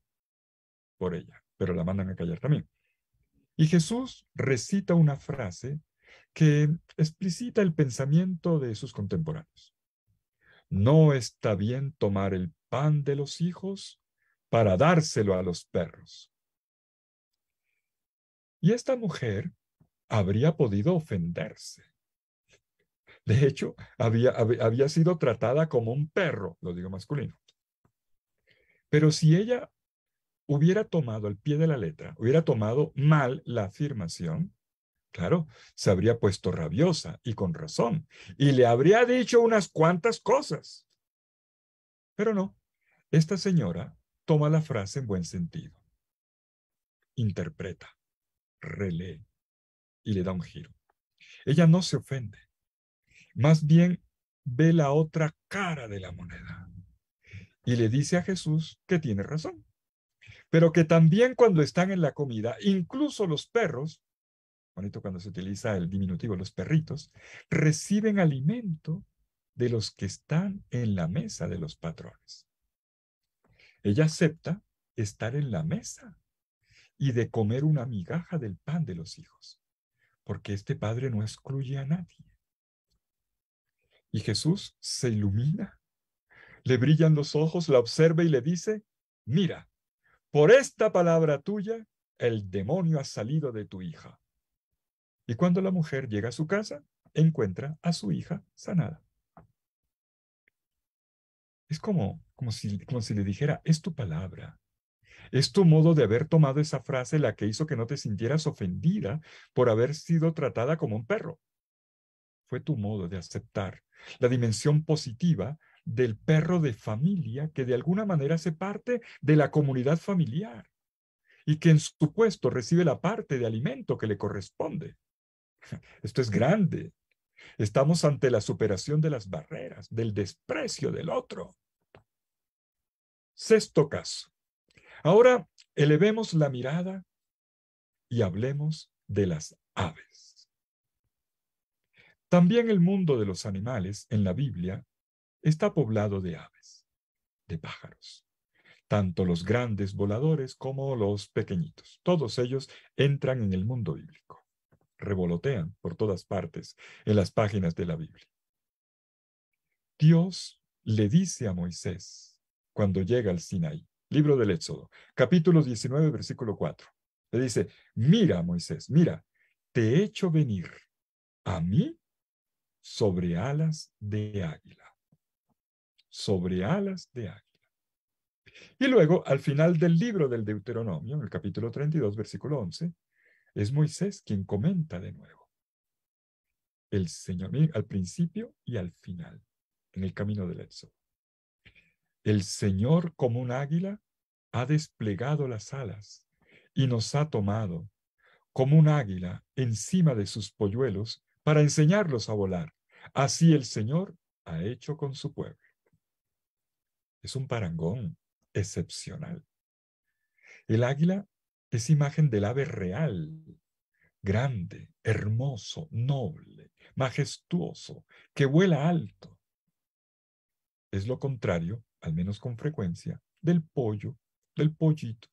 por ella, pero la mandan a callar también. Y Jesús recita una frase que explicita el pensamiento de sus contemporáneos. No está bien tomar el pan de los hijos para dárselo a los perros. Y esta mujer habría podido ofenderse. De hecho, había, había, sido tratada como un perro, lo digo masculino. Pero si ella hubiera tomado al pie de la letra, hubiera tomado mal la afirmación, Claro, se habría puesto rabiosa y con razón, y le habría dicho unas cuantas cosas. Pero no, esta señora toma la frase en buen sentido, interpreta, relee y le da un giro. Ella no se ofende, más bien ve la otra cara de la moneda y le dice a Jesús que tiene razón, pero que también cuando están en la comida, incluso los perros bonito cuando se utiliza el diminutivo, los perritos, reciben alimento de los que están en la mesa de los patrones. Ella acepta estar en la mesa y de comer una migaja del pan de los hijos, porque este Padre no excluye a nadie. Y Jesús se ilumina, le brillan los ojos, la observa y le dice, mira, por esta palabra tuya, el demonio ha salido de tu hija. Y cuando la mujer llega a su casa, encuentra a su hija sanada. Es como, como, si, si le dijera, es tu palabra, es tu modo de haber tomado esa frase la que hizo que no te sintieras ofendida por haber sido tratada como un perro. Fue tu modo de aceptar la dimensión positiva del perro de familia que de alguna manera hace parte de la comunidad familiar y que en su puesto recibe la parte de alimento que le corresponde. [LAUGHS] Esto es grande. Estamos ante la superación de las barreras, del desprecio del otro. Sexto caso. Ahora elevemos la mirada y hablemos de las aves. También el mundo de los animales en la Biblia está poblado de aves, de pájaros, tanto los grandes voladores como los pequeñitos. Todos ellos entran en el mundo bíblico revolotean por todas partes en las páginas de la Biblia. Dios le dice a Moisés cuando llega al Sinaí, libro del Éxodo, capítulo 19, versículo 4. Le dice, mira Moisés, mira, te he hecho venir a mí sobre alas de águila, sobre alas de águila. Y luego, al final del libro del Deuteronomio, en el capítulo 32, versículo 11, es Moisés quien comenta de nuevo. El Señor, al principio y al final, en el camino del Éxodo. El Señor, como un águila, ha desplegado las alas y nos ha tomado, como un águila, encima de sus polluelos para enseñarlos a volar. Así el Señor ha hecho con su pueblo. Es un parangón excepcional. El águila es imagen del ave real, grande, hermoso, noble, majestuoso, que vuela alto. Es lo contrario, al menos con frecuencia, del pollo, del pollito.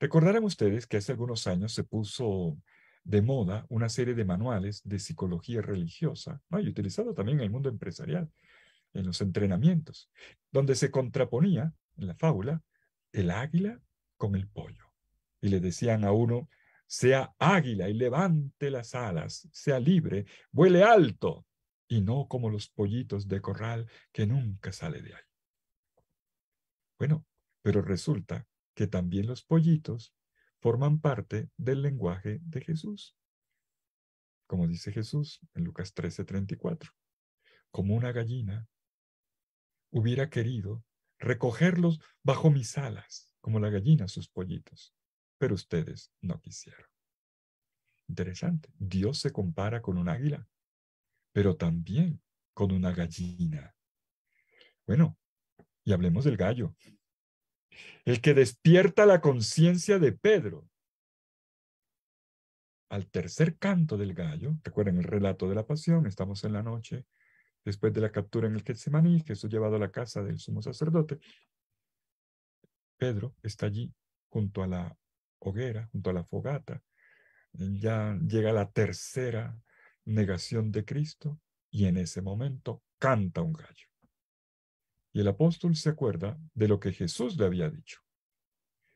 Recordarán ustedes que hace algunos años se puso de moda una serie de manuales de psicología religiosa, y utilizado también en el mundo empresarial, en los entrenamientos, donde se contraponía en la fábula el águila el pollo. Y le decían a uno, sea águila y levante las alas, sea libre, vuele alto, y no como los pollitos de corral que nunca sale de ahí. Bueno, pero resulta que también los pollitos forman parte del lenguaje de Jesús. Como dice Jesús en Lucas 13:34, como una gallina hubiera querido recogerlos bajo mis alas, como la gallina sus pollitos, pero ustedes no quisieron. Interesante, Dios se compara con un águila, pero también con una gallina. Bueno, y hablemos del gallo, el que despierta la conciencia de Pedro. Al tercer canto del gallo, recuerden el relato de la pasión, estamos en la noche, después de la captura en el Getsemaní, Jesús llevado a la casa del sumo sacerdote, Pedro está allí junto a la hoguera, junto a la fogata. Ya llega la tercera negación de Cristo y en ese momento canta un gallo. Y el apóstol se acuerda de lo que Jesús le había dicho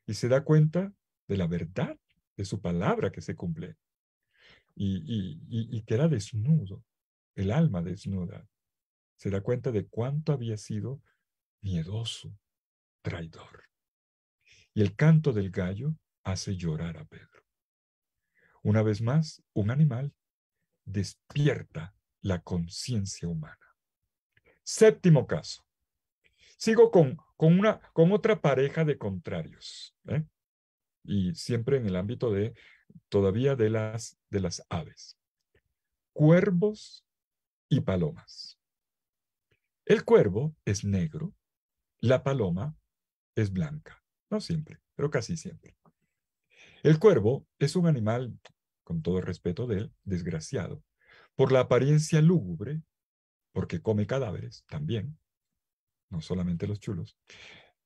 y se da cuenta de la verdad de su palabra que se cumple y, y queda desnudo, el alma desnuda. Se da cuenta de cuánto había sido miedoso, traidor y el canto del gallo hace llorar a Pedro. Una vez más, un animal despierta la conciencia humana. Séptimo caso. Sigo con, con, una, con otra pareja de contrarios. ¿eh? Y siempre en el ámbito de todavía de las, de las aves. Cuervos y palomas. El cuervo es negro, la paloma es blanca. No siempre, pero casi siempre. El cuervo es un animal, con todo respeto de él, desgraciado, por la apariencia lúgubre, porque come cadáveres también, no solamente los chulos.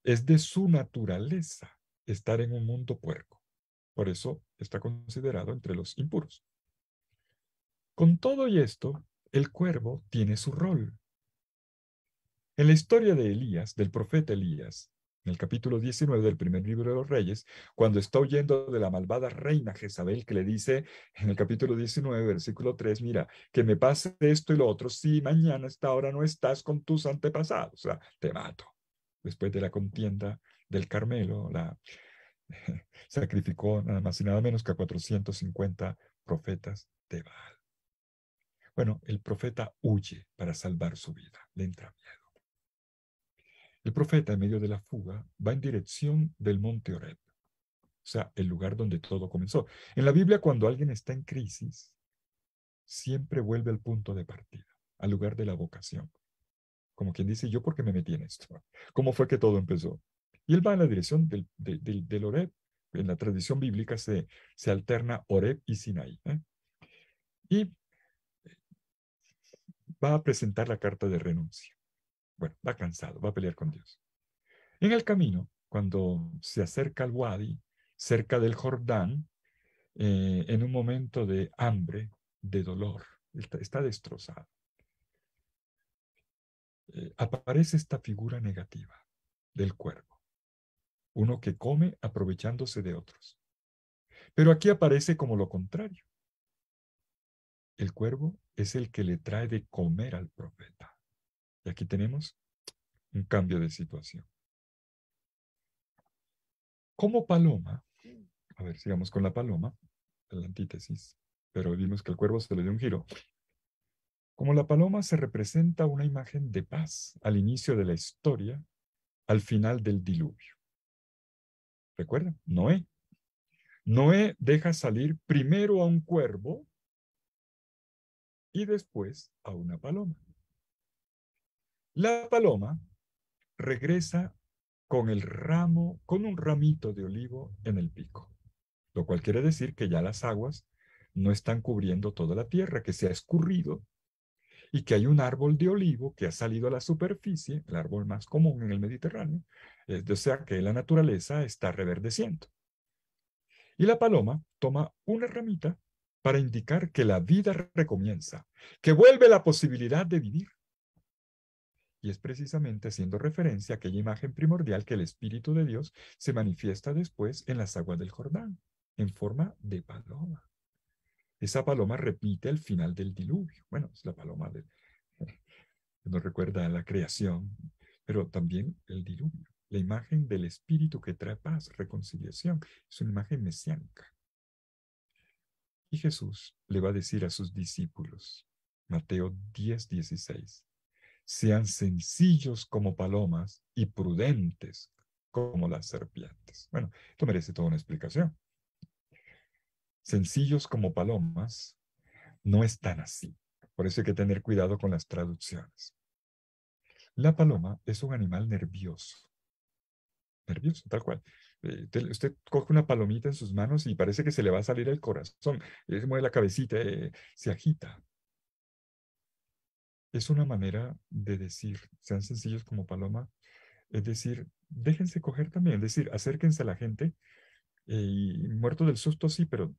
Es de su naturaleza estar en un mundo puerco. Por eso está considerado entre los impuros. Con todo y esto, el cuervo tiene su rol. En la historia de Elías, del profeta Elías, en el capítulo 19 del primer libro de los reyes, cuando está huyendo de la malvada reina Jezabel, que le dice en el capítulo 19, versículo 3, mira, que me pase esto y lo otro, si mañana a esta hora no estás con tus antepasados, o sea, te mato. Después de la contienda del Carmelo, la, [LAUGHS] sacrificó nada más y nada menos que a 450 profetas de Baal. Bueno, el profeta huye para salvar su vida, le entra miedo. El profeta, en medio de la fuga, va en dirección del monte Oreb, o sea, el lugar donde todo comenzó. En la Biblia, cuando alguien está en crisis, siempre vuelve al punto de partida, al lugar de la vocación. Como quien dice, ¿yo por qué me metí en esto? ¿Cómo fue que todo empezó? Y él va en la dirección del, Oreb. En la tradición bíblica se, alterna Oreb y Sinaí. ¿eh? Y va a presentar la carta de renuncia. Bueno, va cansado, va a pelear con Dios. En el camino, cuando se acerca al Wadi, cerca del Jordán, eh, en un momento de hambre, de dolor, está, destrozado. Eh, aparece esta figura negativa del cuervo, uno que come aprovechándose de otros. Pero aquí aparece como lo contrario. El cuervo es el que le trae de comer al profeta. Y aquí tenemos un cambio de situación. Como paloma, a ver, sigamos con la paloma, la antítesis, pero vimos que el cuervo se le dio un giro. Como la paloma se representa una imagen de paz al inicio de la historia, al final del diluvio. Recuerda, Noé. Noé deja salir primero a un cuervo y después a una paloma. La paloma regresa con el ramo, con un ramito de olivo en el pico, lo cual quiere decir que ya las aguas no están cubriendo toda la tierra, que se ha escurrido y que hay un árbol de olivo que ha salido a la superficie, el árbol más común en el Mediterráneo, es, o sea que la naturaleza está reverdeciendo. Y la paloma toma una ramita para indicar que la vida recomienza, que vuelve la posibilidad de vivir, y es precisamente haciendo referencia a aquella imagen primordial que el Espíritu de Dios se manifiesta después en las aguas del Jordán, en forma de paloma. Esa paloma repite el final del diluvio. Bueno, es la paloma que [LAUGHS] nos recuerda a la creación, pero también el diluvio, la imagen del Espíritu que trae paz, reconciliación. Es una imagen mesiánica. Y Jesús le va a decir a sus discípulos, Mateo 10, 16, sean sencillos como palomas y prudentes como las serpientes. Bueno, esto merece toda una explicación. Sencillos como palomas no es tan así. Por eso hay que tener cuidado con las traducciones. La paloma es un animal nervioso. Nervioso, tal cual. Eh, usted, coge una palomita en sus manos y parece que se le va a salir el corazón. Se mueve la cabecita, eh, se agita es una manera de decir, sean sencillos como Paloma, es decir, déjense coger también, es decir, acérquense a la gente, eh, y muerto del susto sí, pero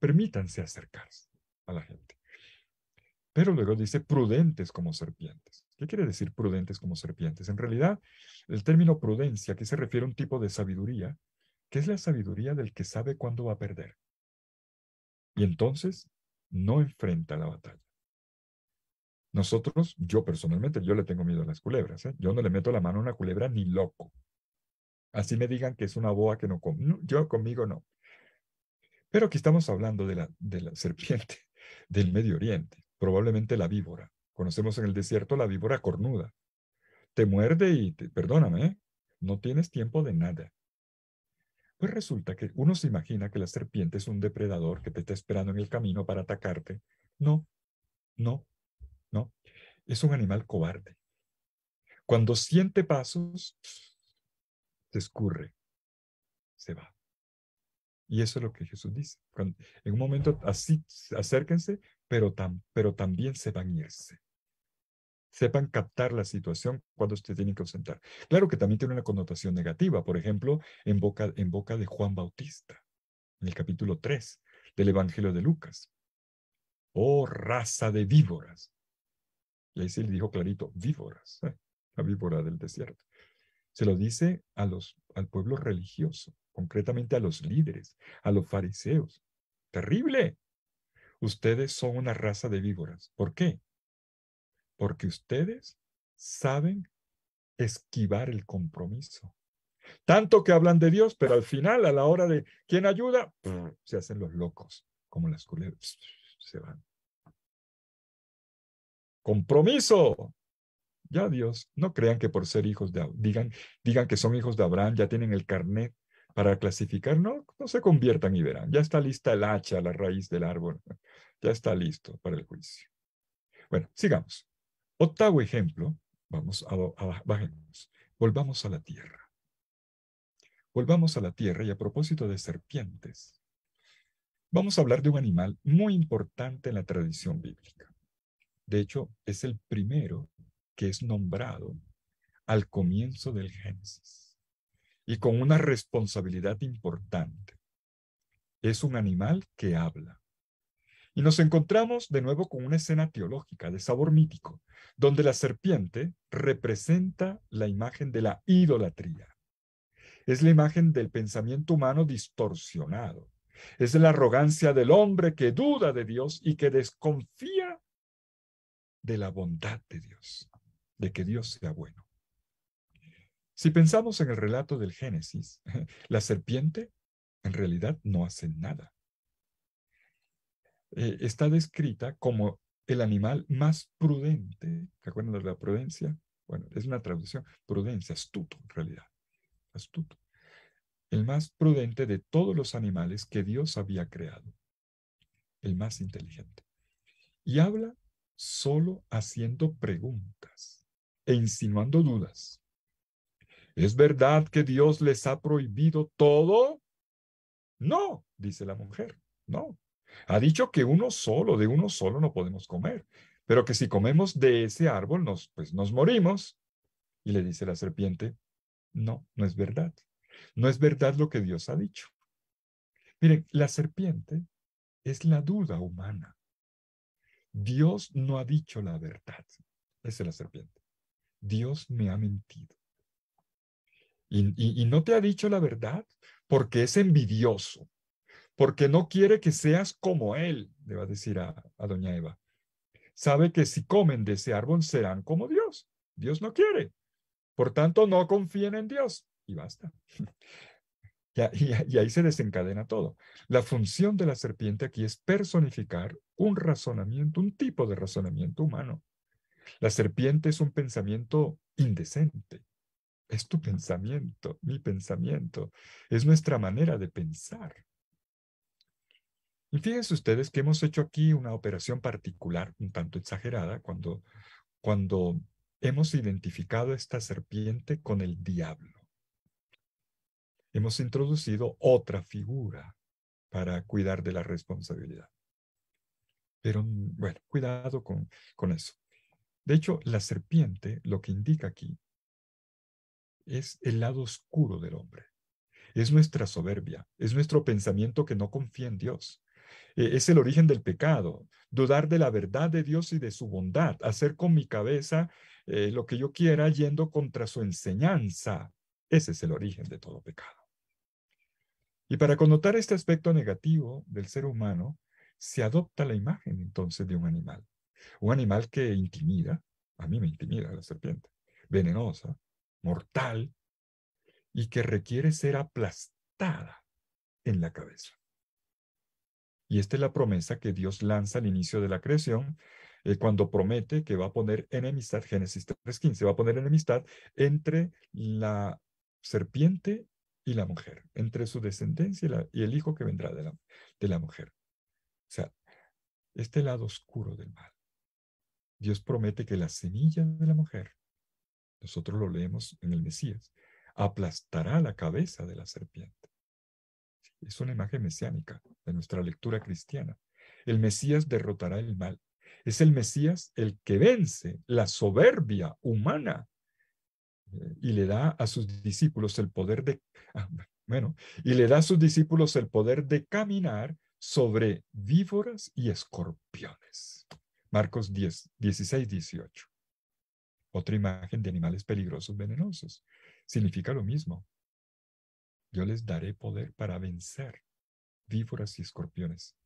permítanse acercarse a la gente. Pero luego dice prudentes como serpientes. ¿Qué quiere decir prudentes como serpientes? En realidad, el término prudencia, que se refiere a un tipo de sabiduría, que es la sabiduría del que sabe cuándo va a perder. Y entonces no enfrenta la batalla. Nosotros, yo personalmente, yo le tengo miedo a las culebras. ¿eh? Yo no le meto la mano a una culebra ni loco. Así me digan que es una boa que no come. yo conmigo no. Pero aquí estamos hablando de la, de la [LAUGHS] serpiente del Medio Oriente, probablemente la víbora. Conocemos en el desierto la víbora cornuda. Te muerde y, perdóname, ¿eh? no tienes tiempo de nada. Pues resulta que uno se imagina que la serpiente es un depredador que te está esperando en el camino para atacarte. No, no. ¿no? Es un animal cobarde. Cuando siente pasos, se escurre, se va. Y eso es lo que Jesús dice. en un momento así, acérquense, pero, tam, pero también sepan irse. Sepan captar la situación cuando usted tiene que ausentar. Claro que también tiene una connotación negativa, por ejemplo, en boca, en boca de Juan Bautista, en el capítulo 3 del Evangelio de Lucas. Oh raza de víboras, y ahí se le dijo clarito, víboras, [LAUGHS] la víbora del desierto. Se lo dice a los, al pueblo religioso, concretamente a los líderes, a los fariseos. Terrible. Ustedes son una raza de víboras. ¿Por qué? Porque ustedes saben esquivar el compromiso. Tanto que hablan de Dios, pero al final, a la hora de quién ayuda, se hacen los locos, como las culebras, se van compromiso. Ya Dios, no crean que por ser hijos de digan digan que son hijos de Abraham, ya tienen el carnet para clasificar, no, no se conviertan y verán. Ya está lista el hacha, la raíz del árbol. Ya está listo para el juicio. Bueno, sigamos. Octavo ejemplo, vamos a, Volvamos a la tierra. Volvamos a la tierra y a propósito de serpientes. Vamos a hablar de un animal muy importante en la tradición bíblica. De hecho, es el primero que es nombrado al comienzo del Génesis y con una responsabilidad importante. Es un animal que habla. Y nos encontramos de nuevo con una escena teológica de sabor mítico, donde la serpiente representa la imagen de la idolatría. Es la imagen del pensamiento humano distorsionado. Es la arrogancia del hombre que duda de Dios y que desconfía de la bondad de Dios, de que Dios sea bueno. Si pensamos en el relato del Génesis, [LAUGHS] la serpiente en realidad no hace nada. Eh, está descrita como el animal más prudente. ¿Se acuerdan de la prudencia? Bueno, es una traducción, prudencia, astuto en realidad, astuto. El más prudente de todos los animales que Dios había creado, el más inteligente. Y habla solo haciendo preguntas e insinuando dudas. ¿Es verdad que Dios les ha prohibido todo? No, dice la mujer, no. Ha dicho que uno solo, de uno solo no podemos comer, pero que si comemos de ese árbol, nos, pues nos morimos. Y le dice la serpiente, no, no es verdad. No es verdad lo que Dios ha dicho. Miren, la serpiente es la duda humana. Dios no ha dicho la verdad. Esa es la serpiente. Dios me ha mentido. Y, no te ha dicho la verdad porque es envidioso, porque no quiere que seas como Él, le va a decir a, a doña Eva. Sabe que si comen de ese árbol serán como Dios. Dios no quiere. Por tanto, no confíen en Dios. Y basta. Y, ahí se desencadena todo. La función de la serpiente aquí es personificar un razonamiento, un tipo de razonamiento humano. La serpiente es un pensamiento indecente. Es tu pensamiento, mi pensamiento. Es nuestra manera de pensar. Y fíjense ustedes que hemos hecho aquí una operación particular, un tanto exagerada, cuando, cuando hemos identificado esta serpiente con el diablo hemos introducido otra figura para cuidar de la responsabilidad. Pero mm, bueno, cuidado con, eso. De hecho, la serpiente lo que indica aquí es el lado oscuro del hombre. Es nuestra soberbia, es nuestro pensamiento que no confía en Dios. E, es el origen del pecado, dudar de la verdad de Dios y de su bondad, hacer con mi cabeza eh, lo que yo quiera yendo contra su enseñanza. Ese es el origen de todo pecado. Y para connotar este aspecto negativo del ser humano, se adopta la imagen entonces de un animal. Un animal que intimida, a mí me intimida la serpiente, venenosa, mortal, y que requiere ser aplastada en la cabeza. Y esta es la promesa que Dios lanza al inicio de la creación, eh, cuando promete que va a poner enemistad, Génesis 3.15, va a poner enemistad entre la serpiente y la mujer, entre su descendencia y, el hijo que vendrá de la, de la mujer. O sea, este lado oscuro del mal. Dios promete que la semilla de la mujer, nosotros lo leemos en el Mesías, aplastará la cabeza de la serpiente. Es una imagen mesiánica de nuestra lectura cristiana. El Mesías derrotará el mal. Es el Mesías el que vence la soberbia humana y le da a sus discípulos el poder de, [LAUGHS] ah, bueno, y le da a sus discípulos el poder de caminar sobre víboras y escorpiones. Marcos 16, 18. Otra imagen de animales peligrosos venenosos. Significa lo mismo. Yo les daré poder para vencer víboras y escorpiones.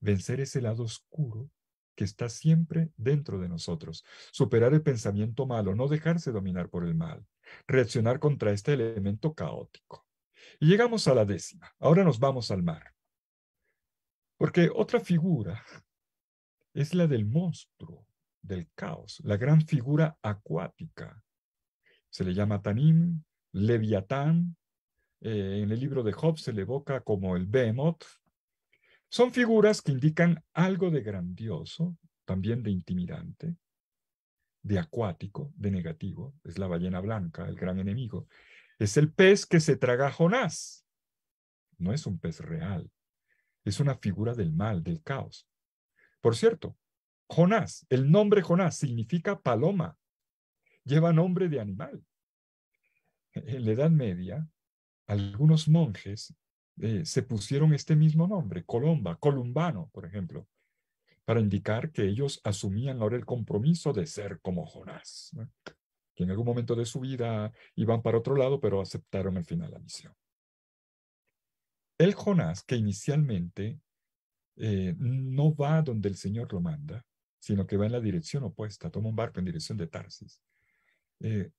Vencer ese lado oscuro que está siempre dentro de nosotros, superar el pensamiento malo, no dejarse dominar por el mal, reaccionar contra este elemento caótico. Y llegamos a la décima. Ahora nos vamos al mar. Porque otra figura es la del monstruo, del caos, la gran figura acuática. Se le llama Tanim, Leviatán. Eh, en el libro de Job se le evoca como el Behemoth, son figuras que indican algo de grandioso, también de intimidante, de acuático, de negativo. Es la ballena blanca, el gran enemigo. Es el pez que se traga Jonás. No es un pez real. Es una figura del mal, del caos. Por cierto, Jonás, el nombre Jonás significa paloma. Lleva nombre de animal. En la Edad Media, algunos monjes eh, se pusieron este mismo nombre, Colomba, Columbano, por ejemplo, para indicar que ellos asumían ahora el compromiso de ser como Jonás, que en algún momento de su vida iban para otro lado, pero aceptaron al final la misión. El Jonás, que inicialmente eh, no va donde el Señor lo manda, sino que va en la dirección opuesta, toma un barco en dirección de Tarsis, eh,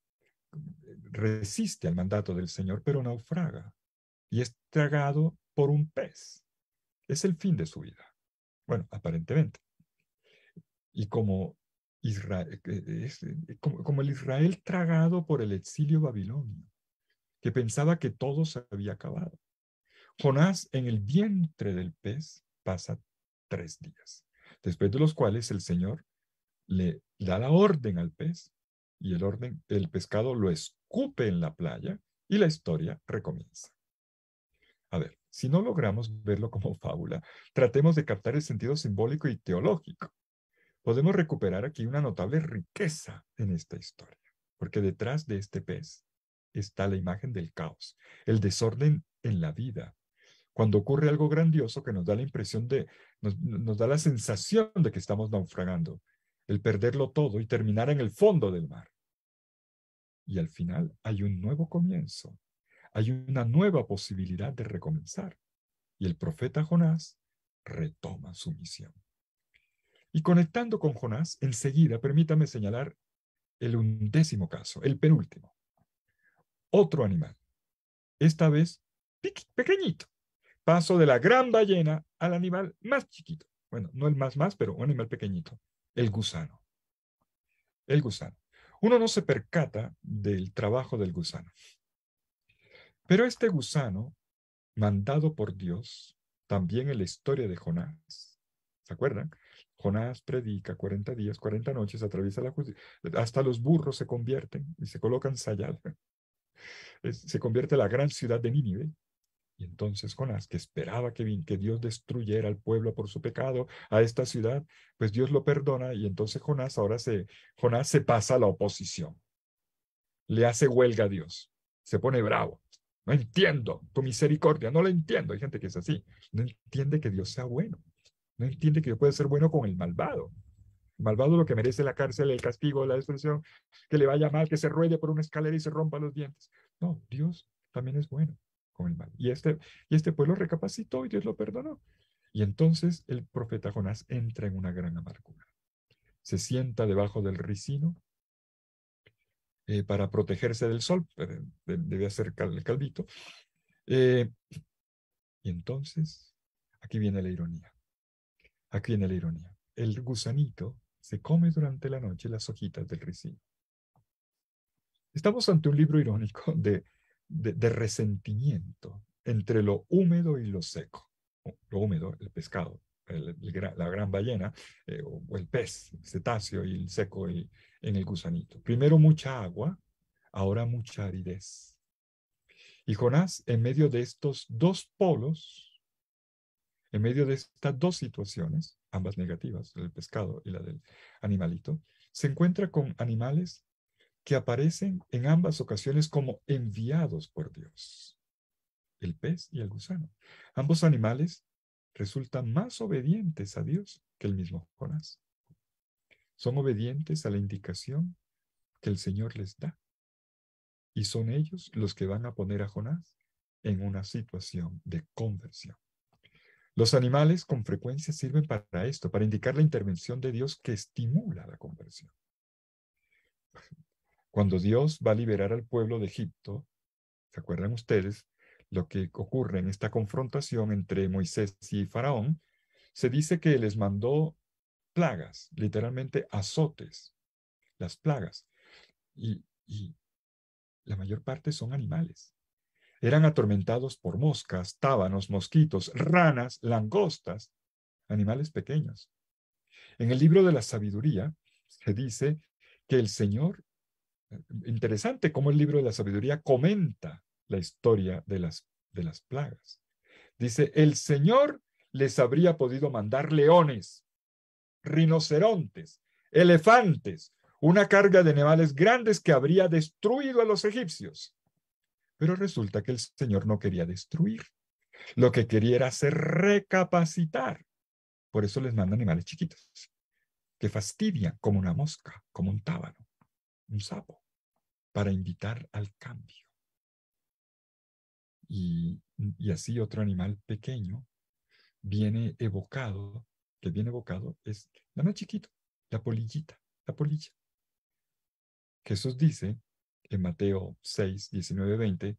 resiste al mandato del Señor, pero naufraga y es tragado por un pez. Es el fin de su vida. Bueno, aparentemente. Y como, Israel, eh, eh, el Israel tragado por el exilio babilonio, que pensaba que todo se había acabado. Jonás en el vientre del pez pasa tres días, después de los cuales el Señor le da la orden al pez y el orden, el pescado lo escupe en la playa y la historia recomienza. A ver, si no logramos verlo como [LAUGHS] fábula, tratemos de captar el sentido simbólico y teológico. Podemos recuperar aquí una notable riqueza en esta historia, porque detrás de este pez está la imagen del caos, el desorden en la vida. Cuando ocurre algo grandioso que nos da la impresión de, nos, nos da la sensación de que estamos naufragando, el perderlo todo y terminar en el fondo del mar. Y al final hay un nuevo comienzo, hay una nueva posibilidad de recomenzar. Y el profeta Jonás retoma su misión. Y conectando con Jonás, enseguida permítame señalar el undécimo caso, el penúltimo. Otro animal, esta vez pequeñito. Paso de la gran ballena al animal más chiquito. Bueno, no el más más, pero un animal pequeñito, el gusano. El gusano. Uno no se percata del trabajo del gusano. Pero este gusano, mandado por Dios, también en la historia de Jonás, ¿se acuerdan? Jonás predica 40 días, 40 noches, atraviesa la justicia, hasta los burros se convierten y se colocan sayal. [LAUGHS] Se convierte en la gran ciudad de Nínive, y entonces Jonás, que esperaba que, que, Dios destruyera al pueblo por su pecado, a esta ciudad, pues Dios lo perdona y entonces Jonás ahora se, Jonás se pasa a la oposición. Le hace huelga a Dios, se pone bravo. No entiendo tu misericordia, no la entiendo. Hay gente que es así. No entiende que Dios sea bueno. No entiende que Dios puede ser bueno con el malvado. malvado lo que merece la cárcel, el castigo, la destrucción, que le vaya mal, que se ruede por una escalera y se rompa los dientes. No, Dios también es bueno con el mal. Y este, y este pueblo recapacitó y Dios lo perdonó. Y entonces el profeta Jonás entra en una gran amargura. Se sienta debajo del ricino eh, para protegerse del sol, eh, debía ser el calvito. Eh, y entonces, aquí viene la ironía. Aquí viene la ironía. El gusanito se come durante la noche las hojitas del ricino. Estamos ante un libro irónico de, de, resentimiento entre lo húmedo y lo seco. Lo húmedo, el pescado, la gran ballena, o, el pez, el cetáceo, y el seco, el, en el gusanito. Primero mucha agua, ahora mucha aridez. Y Jonás, en medio de estos dos polos, en medio de estas dos situaciones, ambas negativas, el pescado y la del animalito, se encuentra con animales que aparecen en ambas ocasiones como enviados por Dios, el pez y el gusano. Ambos animales resultan más obedientes a Dios que el mismo Jonás. Son obedientes a la indicación que el Señor les da. Y son ellos los que van a poner a Jonás en una situación de conversión. Los animales con frecuencia sirven para esto, para indicar la intervención de Dios que estimula la conversión. Cuando Dios va a liberar al pueblo de Egipto, ¿se acuerdan ustedes lo que ocurre en esta confrontación entre Moisés y Faraón? Se dice que les mandó plagas, literalmente azotes, las plagas. Y, la mayor parte son animales. Eran atormentados por moscas, tábanos, mosquitos, ranas, langostas, animales pequeños. En el libro de la sabiduría se dice que el Señor, eh, interesante cómo el libro de la sabiduría comenta la historia de las, de las plagas. Dice, el Señor les habría podido mandar leones rinocerontes, elefantes, una carga de animales grandes que habría destruido a los egipcios. Pero resulta que el Señor no quería destruir, lo que quería era hacer recapacitar. Por eso les manda animales chiquitos, que fastidian como una mosca, como un tábano, un sapo, para invitar al cambio. Y, y así otro animal pequeño viene evocado que viene evocado es la más chiquita, la polillita, la polilla. Jesús dice en Mateo 6, 19, 20,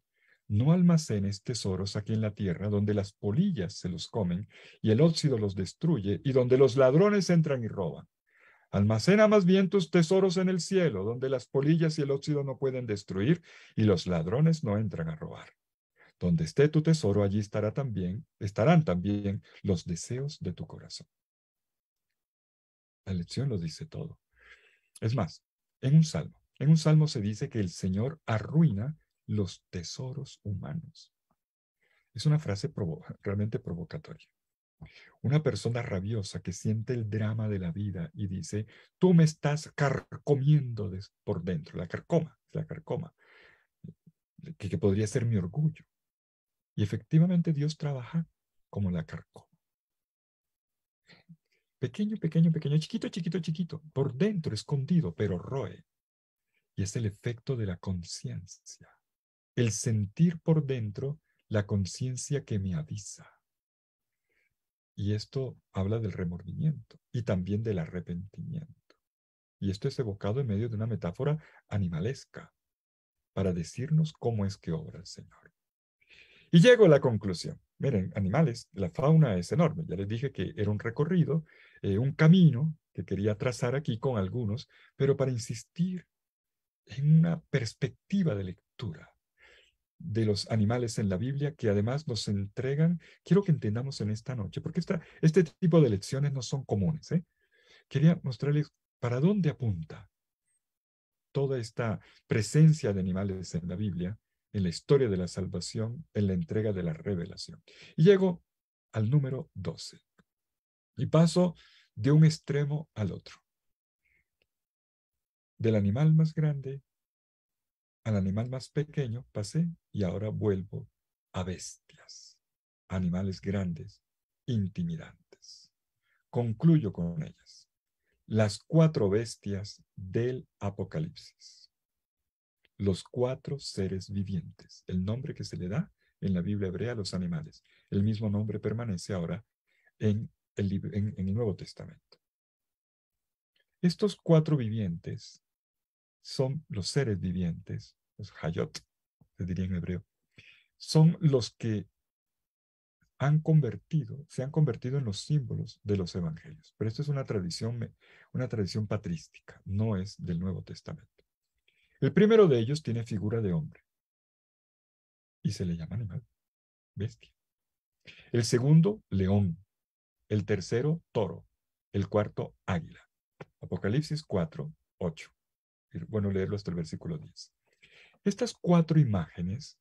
no almacenes tesoros aquí en la tierra donde las polillas se los comen y el óxido los destruye y donde los ladrones entran y roban. Almacena más bien tus tesoros en el cielo, donde las polillas y el óxido no pueden destruir y los ladrones no entran a robar. Donde esté tu tesoro, allí estará también, estarán también los deseos de tu corazón. La lección lo dice todo. Es más, en un salmo, en un salmo se dice que el Señor arruina los tesoros humanos. Es una frase realmente provocatoria. Una persona rabiosa que siente el drama de la vida y dice, tú me estás carcomiendo por dentro, la carcoma, la carcoma, que podría ser mi orgullo. Y efectivamente Dios trabaja como la carcoma. Pequeño, pequeño, pequeño, chiquito, chiquito, chiquito. Por dentro, escondido, pero roe. Y es el efecto de la conciencia. El sentir por dentro la conciencia que me avisa. Y esto habla del remordimiento y también del arrepentimiento. Y esto es evocado en medio de una metáfora animalesca para decirnos cómo es que obra el Señor. Y llego a la conclusión miren, animales, la fauna es enorme. Ya les dije que era un recorrido, eh, un camino que quería trazar aquí con algunos, pero para insistir en una perspectiva de lectura de los animales en la Biblia que además nos entregan, quiero que entendamos en esta noche, porque esta, este tipo de lecciones no son comunes. ¿eh? Quería mostrarles para dónde apunta toda esta presencia de animales en la Biblia en la historia de la salvación, en la entrega de la revelación. Y llego al número 12. Y paso de un extremo al otro. Del animal más grande al animal más pequeño pasé y ahora vuelvo a bestias, animales grandes, intimidantes. Concluyo con ellas, las cuatro bestias del Apocalipsis los cuatro seres vivientes, el nombre que se le da en la Biblia hebrea a los animales. El mismo nombre permanece ahora en el, el Nuevo Testamento. Estos cuatro vivientes son los seres vivientes, los hayot, se diría en hebreo, son los que han convertido, se han convertido en los símbolos de los evangelios. Pero esto es una tradición, una tradición patrística, no es del Nuevo Testamento. El primero de ellos tiene figura de hombre y se le llama animal, bestia. El segundo, león. El tercero, toro. El cuarto, águila. Apocalipsis 4, 8. Bueno, leerlo hasta el versículo 10. Estas cuatro imágenes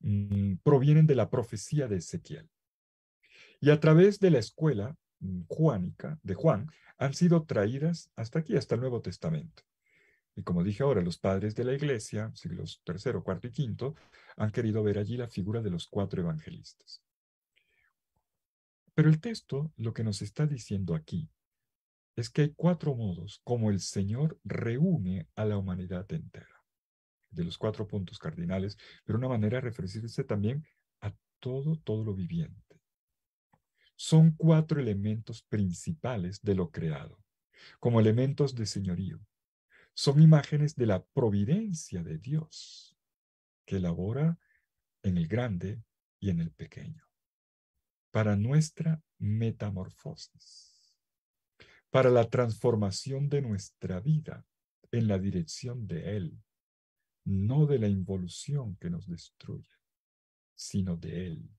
mm, provienen de la profecía de Ezequiel. Y a través de la escuela mm, juánica de Juan han sido traídas hasta aquí, hasta el Nuevo Testamento. Y como dije ahora, los padres de la iglesia, siglos III, IV y V, han querido ver allí la figura de los cuatro evangelistas. Pero el texto lo que nos está diciendo aquí es que hay cuatro modos como el Señor reúne a la humanidad entera, de los cuatro puntos cardinales, pero una manera de referirse también a todo, todo lo viviente. Son cuatro elementos principales de lo creado, como elementos de señorío, son imágenes de la providencia de Dios que elabora en el grande y en el pequeño para nuestra metamorfosis, para la transformación de nuestra vida en la dirección de Él, no de la involución que nos destruye, sino de Él,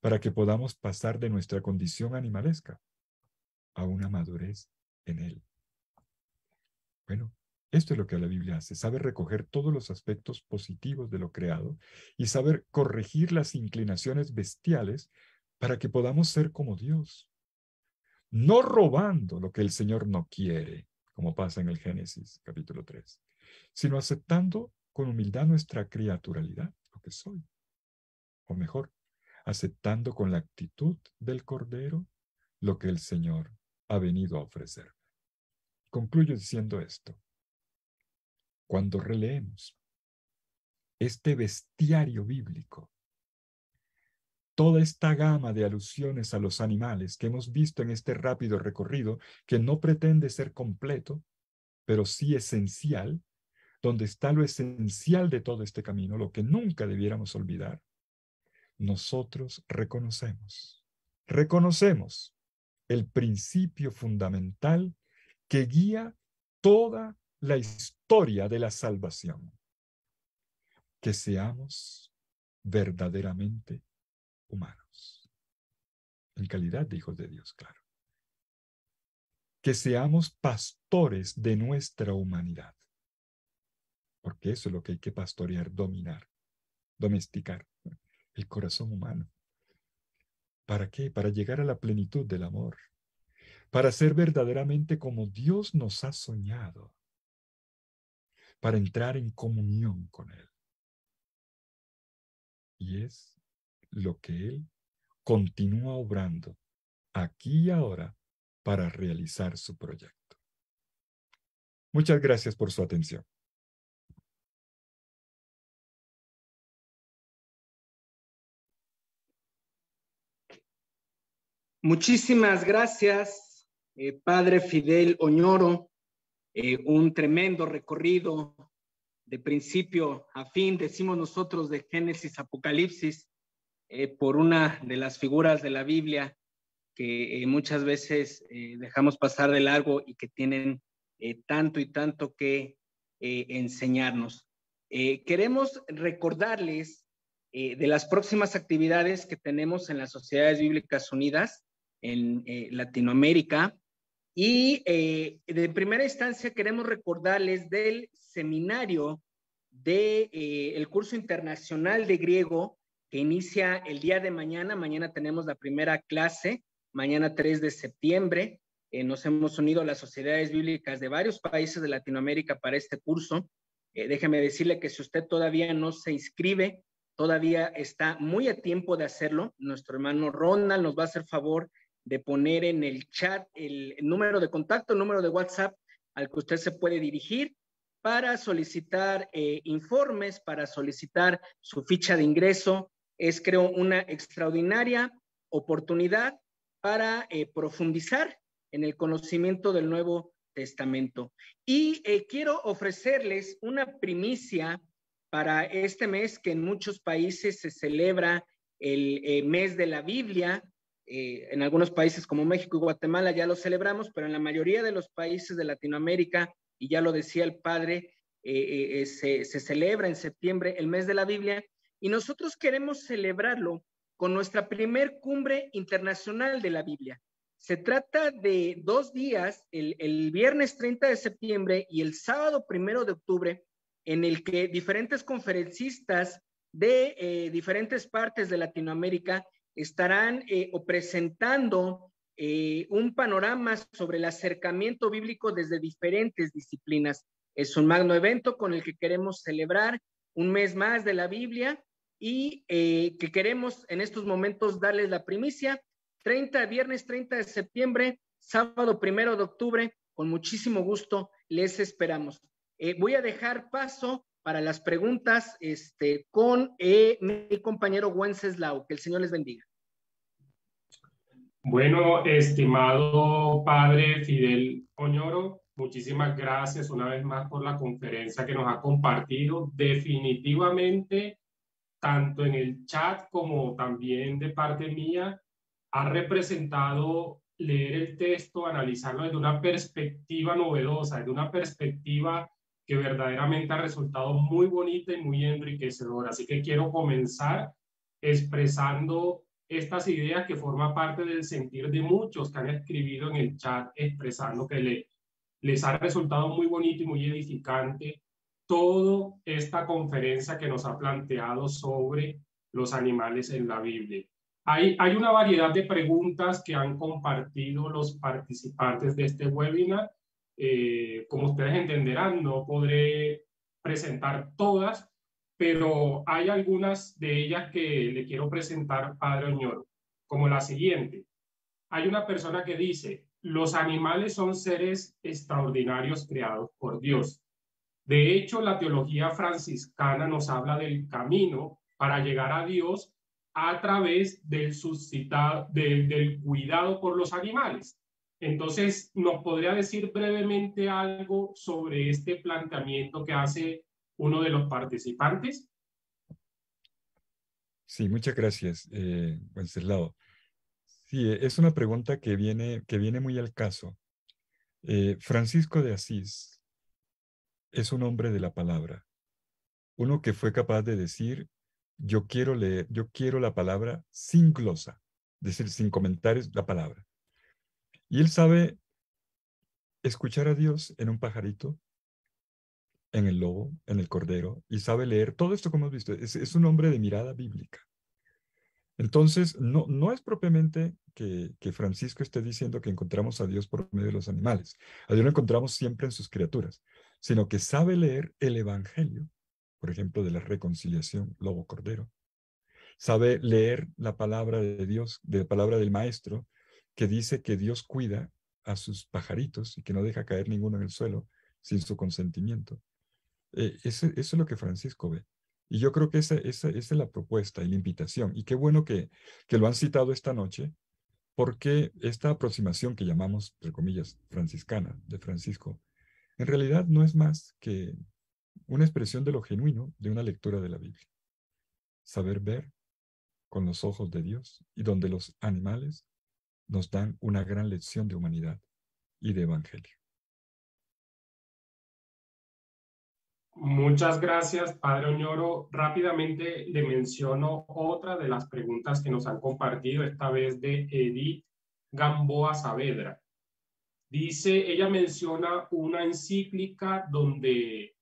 para que podamos pasar de nuestra condición animalesca a una madurez en Él. Bueno, esto es lo que la Biblia hace, sabe recoger todos los aspectos positivos de lo creado y saber corregir las inclinaciones bestiales para que podamos ser como Dios. No robando lo que el Señor no quiere, como pasa en el Génesis capítulo 3, sino aceptando con humildad nuestra criaturalidad, lo que soy. O mejor, aceptando con la actitud del Cordero lo que el Señor ha venido a ofrecer. Concluyo diciendo esto cuando releemos este bestiario bíblico, toda esta gama de alusiones a los animales que hemos visto en este rápido recorrido, que no pretende ser completo, pero sí esencial, donde está lo esencial de todo este camino, lo que nunca debiéramos olvidar, nosotros reconocemos, reconocemos el principio fundamental que guía toda la historia de la salvación. Que seamos verdaderamente humanos. En calidad de hijos de Dios, claro. Que seamos pastores de nuestra humanidad. Porque eso es lo que hay que pastorear, dominar, domesticar el corazón humano. ¿Para qué? Para llegar a la plenitud del amor. Para ser verdaderamente como Dios nos ha soñado para entrar en comunión con Él. Y es lo que Él continúa obrando aquí y ahora para realizar su proyecto. Muchas gracias por su atención. Muchísimas gracias, eh, Padre Fidel Oñoro, eh, un tremendo recorrido de principio a fin, decimos nosotros, de Génesis, Apocalipsis, eh, por una de las figuras de la Biblia que eh, muchas veces dejamos pasar de largo y que tienen tanto y tanto que enseñarnos. queremos recordarles de las próximas actividades que tenemos en las Sociedades Bíblicas Unidas en Latinoamérica. Y eh, de primera instancia queremos recordarles del seminario del eh, curso internacional de griego que inicia el día de mañana. Mañana tenemos la primera clase, mañana 3 de septiembre. Eh, nos hemos unido a las sociedades bíblicas de varios países de Latinoamérica para este curso. déjeme decirle que si usted todavía no se inscribe, todavía está muy a tiempo de hacerlo. Nuestro hermano Ronald nos va a hacer favor de poner en el chat el número de contacto, el número de WhatsApp al que usted se puede dirigir para solicitar eh, informes, para solicitar su ficha de ingreso. Es, creo, una extraordinaria oportunidad para eh, profundizar en el conocimiento del Nuevo Testamento. Y eh, quiero ofrecerles una primicia para este mes que en muchos países se celebra el mes de la Biblia, eh, en algunos países como México y Guatemala ya lo celebramos, pero en la mayoría de los países de Latinoamérica, y ya lo decía el padre, eh, eh, se, celebra en septiembre el mes de la Biblia, y nosotros queremos celebrarlo con nuestra primer cumbre internacional de la Biblia. Se trata de dos días, el, viernes 30 de septiembre y el sábado primero de octubre, en el que diferentes conferencistas de diferentes partes de Latinoamérica estarán eh, o presentando eh, un panorama sobre el acercamiento bíblico desde diferentes disciplinas. Es un magno evento con el que queremos celebrar un mes más de la Biblia y eh, que queremos en estos momentos darles la primicia. 30, viernes 30 de septiembre, sábado primero de octubre, con muchísimo gusto les esperamos. voy a dejar paso para las preguntas este, con eh, mi compañero Wenceslao. Que el Señor les bendiga. Bueno, estimado padre Fidel Oñoro, muchísimas gracias una vez más por la conferencia que nos ha compartido. Definitivamente, tanto en el chat como también de parte mía, ha representado leer el texto, analizarlo desde una perspectiva novedosa, desde una perspectiva que verdaderamente ha resultado muy bonita y muy enriquecedora. Así que quiero comenzar expresando estas ideas que forman parte del sentir de muchos que han escrito en el chat, expresando que le, les ha resultado muy bonito y muy edificante toda esta conferencia que nos ha planteado sobre los animales en la Biblia. Hay, hay una variedad de preguntas que han compartido los participantes de este webinar eh, como ustedes entenderán, no podré presentar todas, pero hay algunas de ellas que le quiero presentar, Padre Oñoro, como la siguiente. Hay una persona que dice, los animales son seres extraordinarios creados por Dios. De hecho, la teología franciscana nos habla del camino para llegar a Dios a través del cuidado por los animales. Entonces, ¿nos podría decir brevemente algo sobre este planteamiento que hace uno de los participantes? Sí, muchas gracias, eh, Wenceslao. Sí, eh, es una pregunta que viene, que viene muy al caso. Eh, Francisco de Asís es un hombre de la palabra, uno que fue capaz de decir, yo quiero leer, yo quiero la palabra sin glosa, decir, sin comentarios, la palabra. Y él sabe escuchar a Dios en un pajarito, en el lobo, en el cordero, y sabe leer todo esto como hemos visto. Es, un hombre de mirada bíblica. Entonces, no, no es propiamente que, que, Francisco esté diciendo que encontramos a Dios por medio de los animales. A Dios lo encontramos siempre en sus criaturas, sino que sabe leer el Evangelio, por ejemplo, de la reconciliación lobo-cordero. Sabe leer la palabra de Dios, de la palabra del Maestro, que dice que Dios cuida a sus pajaritos y que no deja caer ninguno en el suelo sin su consentimiento. Eh, eso es lo que Francisco ve. Y yo creo que esa, es la propuesta y la invitación. Y qué bueno que, que lo han citado esta noche, porque esta aproximación que llamamos, entre comillas, franciscana de Francisco, en realidad no es más que una expresión de lo genuino de una lectura de la Biblia. Saber ver con los ojos de Dios y donde los animales nos dan una gran lección de humanidad y de evangelio. Muchas gracias, Padre Oñoro. Rápidamente le menciono otra de las preguntas que nos han compartido, esta vez de Edith Gamboa Saavedra. Dice, ella menciona una encíclica donde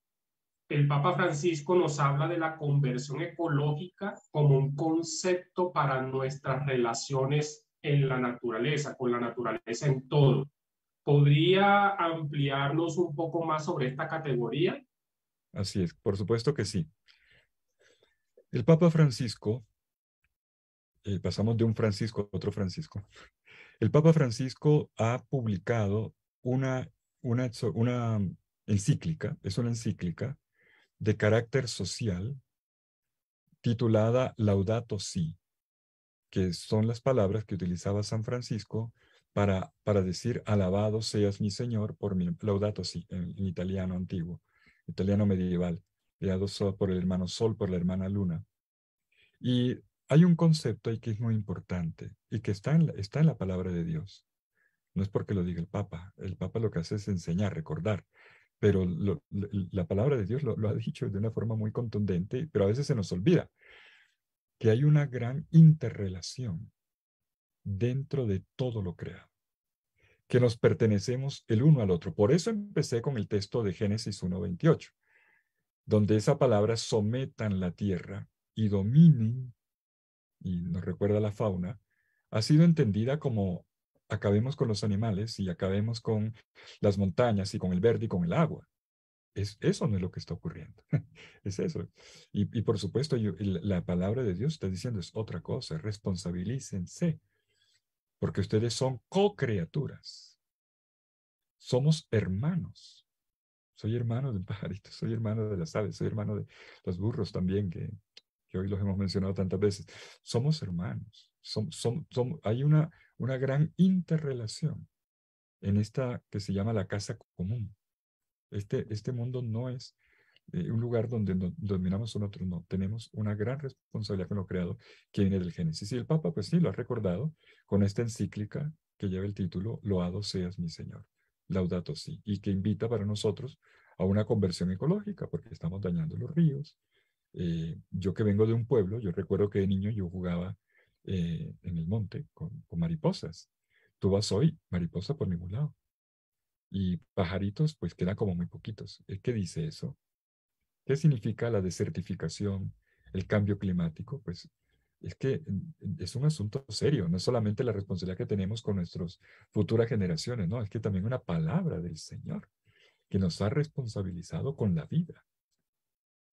el Papa Francisco nos habla de la conversión ecológica como un concepto para nuestras relaciones en la naturaleza, con la naturaleza en todo. ¿Podría ampliarnos un poco más sobre esta categoría? Así es, por supuesto que sí. El Papa Francisco, eh, pasamos de un Francisco a otro Francisco, el Papa Francisco ha publicado una, una, una encíclica, es una encíclica de carácter social titulada Laudato Si que son las palabras que utilizaba San Francisco para, para decir, alabado seas mi Señor por mi laudato si, en, italiano antiguo, italiano medieval, Leado por el hermano Sol, por la hermana Luna. Y hay un concepto ahí que es muy importante y que está en, la, está en la palabra de Dios. No es porque lo diga el Papa, el Papa lo que hace es enseñar, recordar, pero la palabra de Dios lo ha dicho de una forma muy contundente, pero a veces se nos olvida que hay una gran interrelación dentro de todo lo creado, que nos pertenecemos el uno al otro. Por eso empecé con el texto de Génesis 1.28, donde esa palabra sometan la tierra y dominen, y nos recuerda la fauna, ha sido entendida como acabemos con los animales y acabemos con las montañas y con el verde y con el agua. Es, eso no es lo que está ocurriendo. [LAUGHS] es eso. Y, por supuesto, la palabra de Dios está diciendo es otra cosa. Responsabilícense. Porque ustedes son co-criaturas. Somos hermanos. Soy hermano de un [LAUGHS] pajarito, soy hermano de las aves, soy hermano de los burros también, que, que hoy los hemos mencionado tantas veces. Somos hermanos. hay una, una gran interrelación en esta que se llama la casa común este, este mundo no es eh, un lugar donde dominamos dominamos nosotros, no. Tenemos una gran responsabilidad con lo creado que viene del Génesis. Y el Papa, pues sí, lo ha recordado con esta encíclica que lleva el título Loado seas mi Señor, Laudato Si, y que invita para nosotros a una conversión ecológica, porque estamos dañando los ríos. Eh, yo que vengo de un pueblo, yo recuerdo que de niño yo jugaba eh, en el monte con mariposas. Tú vas hoy, mariposa por ningún lado y pajaritos, pues quedan como muy poquitos. ¿Qué dice eso? ¿Qué significa la desertificación, el cambio climático? Pues es que es un asunto serio, no solamente la responsabilidad que tenemos con nuestras futuras generaciones, no, es que también una palabra del Señor que nos ha responsabilizado con la vida.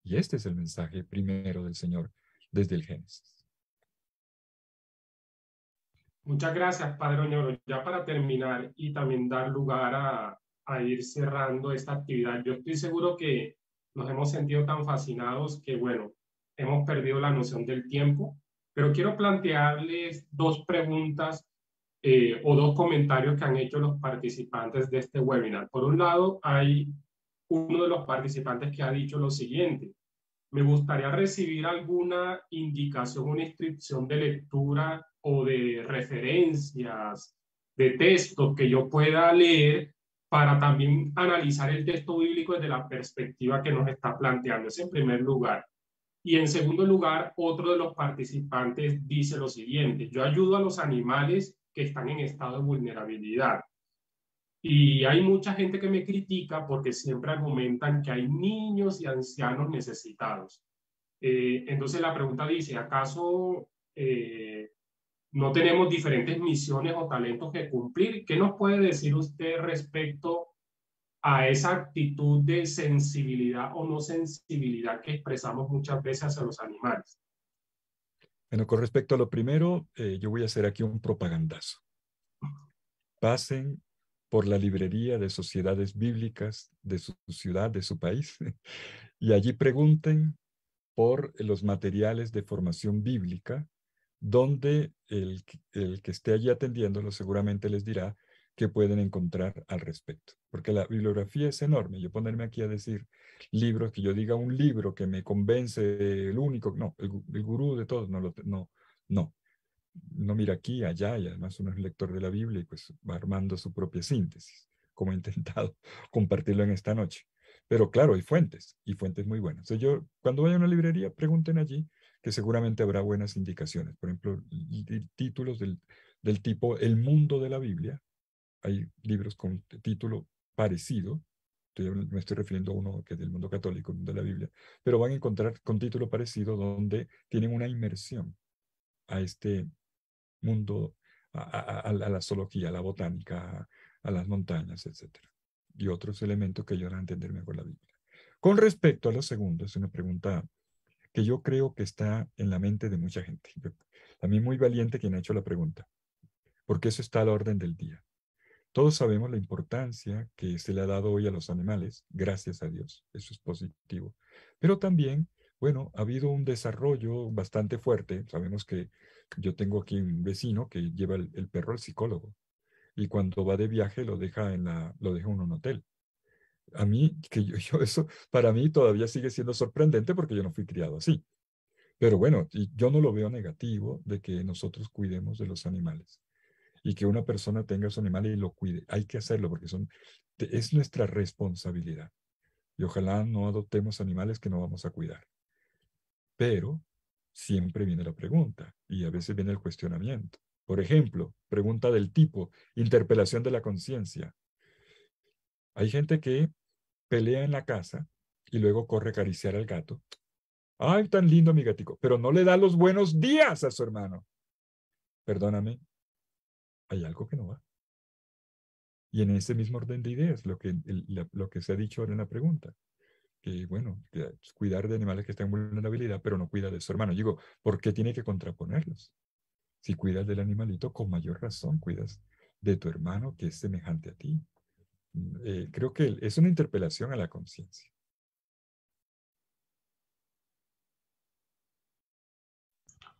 Y este es el mensaje primero del Señor desde el Génesis. Muchas gracias, Padre Oñoro. Ya para terminar y también dar lugar a, a ir cerrando esta actividad, yo estoy seguro que nos hemos sentido tan fascinados que, bueno, hemos perdido la noción del tiempo, pero quiero plantearles dos preguntas eh, o dos comentarios que han hecho los participantes de este webinar. Por un lado, hay uno de los participantes que ha dicho lo siguiente. Me gustaría recibir alguna indicación, una inscripción de lectura o de referencias, de textos que yo pueda leer para también analizar el texto bíblico desde la perspectiva que nos está planteando. Es en primer lugar. Y en segundo lugar, otro de los participantes dice lo siguiente, yo ayudo a los animales que están en estado de vulnerabilidad. Y hay mucha gente que me critica porque siempre argumentan que hay niños y ancianos necesitados. Eh, entonces la pregunta dice, ¿acaso eh, no tenemos diferentes misiones o talentos que cumplir. ¿Qué nos puede decir usted respecto a esa actitud de sensibilidad o no sensibilidad que expresamos muchas veces hacia los animales? Bueno, con respecto a lo primero, eh, yo voy a hacer aquí un propagandazo. Pasen por la librería de sociedades bíblicas de su ciudad, de su país, [LAUGHS] y allí pregunten por los materiales de formación bíblica donde el, que esté allí atendiéndolo seguramente les dirá que pueden encontrar al respecto. Porque la bibliografía es enorme. Yo ponerme aquí a decir libros, que yo diga un libro que me convence, el único, no, el, gurú de todos, no, no, no. No mira aquí, allá, y además uno es lector de la Biblia y pues va armando su propia síntesis, como he intentado [LAUGHS] compartirlo en esta noche. Pero claro, hay fuentes, y fuentes muy buenas. yo, cuando vaya a una librería, pregunten allí que seguramente habrá buenas indicaciones. Por ejemplo, títulos del, del tipo El mundo de la Biblia. Hay libros con título parecido, me estoy refiriendo a uno que es del mundo católico, el mundo de la Biblia, pero van a encontrar con título parecido donde tienen una inmersión a este mundo, a, la zoología, a la botánica, a, las montañas, etc. Y otros elementos que ayudan a entender mejor la Biblia. Con respecto a lo segundo, es una pregunta que yo creo que está en la mente de mucha gente. También muy valiente quien ha hecho la pregunta, porque eso está a la orden del día. Todos sabemos la importancia que se le ha dado hoy a los animales, gracias a Dios, eso es positivo. Pero también, bueno, ha habido un desarrollo bastante fuerte. Sabemos que yo tengo aquí un vecino que lleva el, perro al psicólogo y cuando va de viaje lo deja, en la, lo deja en un hotel a mí, que [LAUGHS] yo, eso para mí todavía sigue siendo sorprendente porque yo no fui criado así. Pero bueno, yo no lo veo negativo de que nosotros cuidemos de los animales y que una persona tenga su animal y lo cuide. Hay que hacerlo porque son, es nuestra responsabilidad. Y ojalá no adoptemos animales que no vamos a cuidar. Pero siempre viene la pregunta y a veces viene el cuestionamiento. Por ejemplo, pregunta del tipo, interpelación de la conciencia. Hay gente que pelea en la casa y luego corre a acariciar al gato. Ay, tan lindo mi gatico, pero no le da los buenos días a su hermano. Perdóname, hay algo que no va. Y en ese mismo orden de ideas, lo que, se ha dicho ahora en la pregunta, que bueno, cuidar de animales que están en vulnerabilidad, pero no cuida de su hermano. Digo, ¿por qué tiene que contraponerlos? Si cuidas del animalito, con mayor razón cuidas de tu hermano que es semejante a ti. Eh, creo que es una interpelación a la conciencia.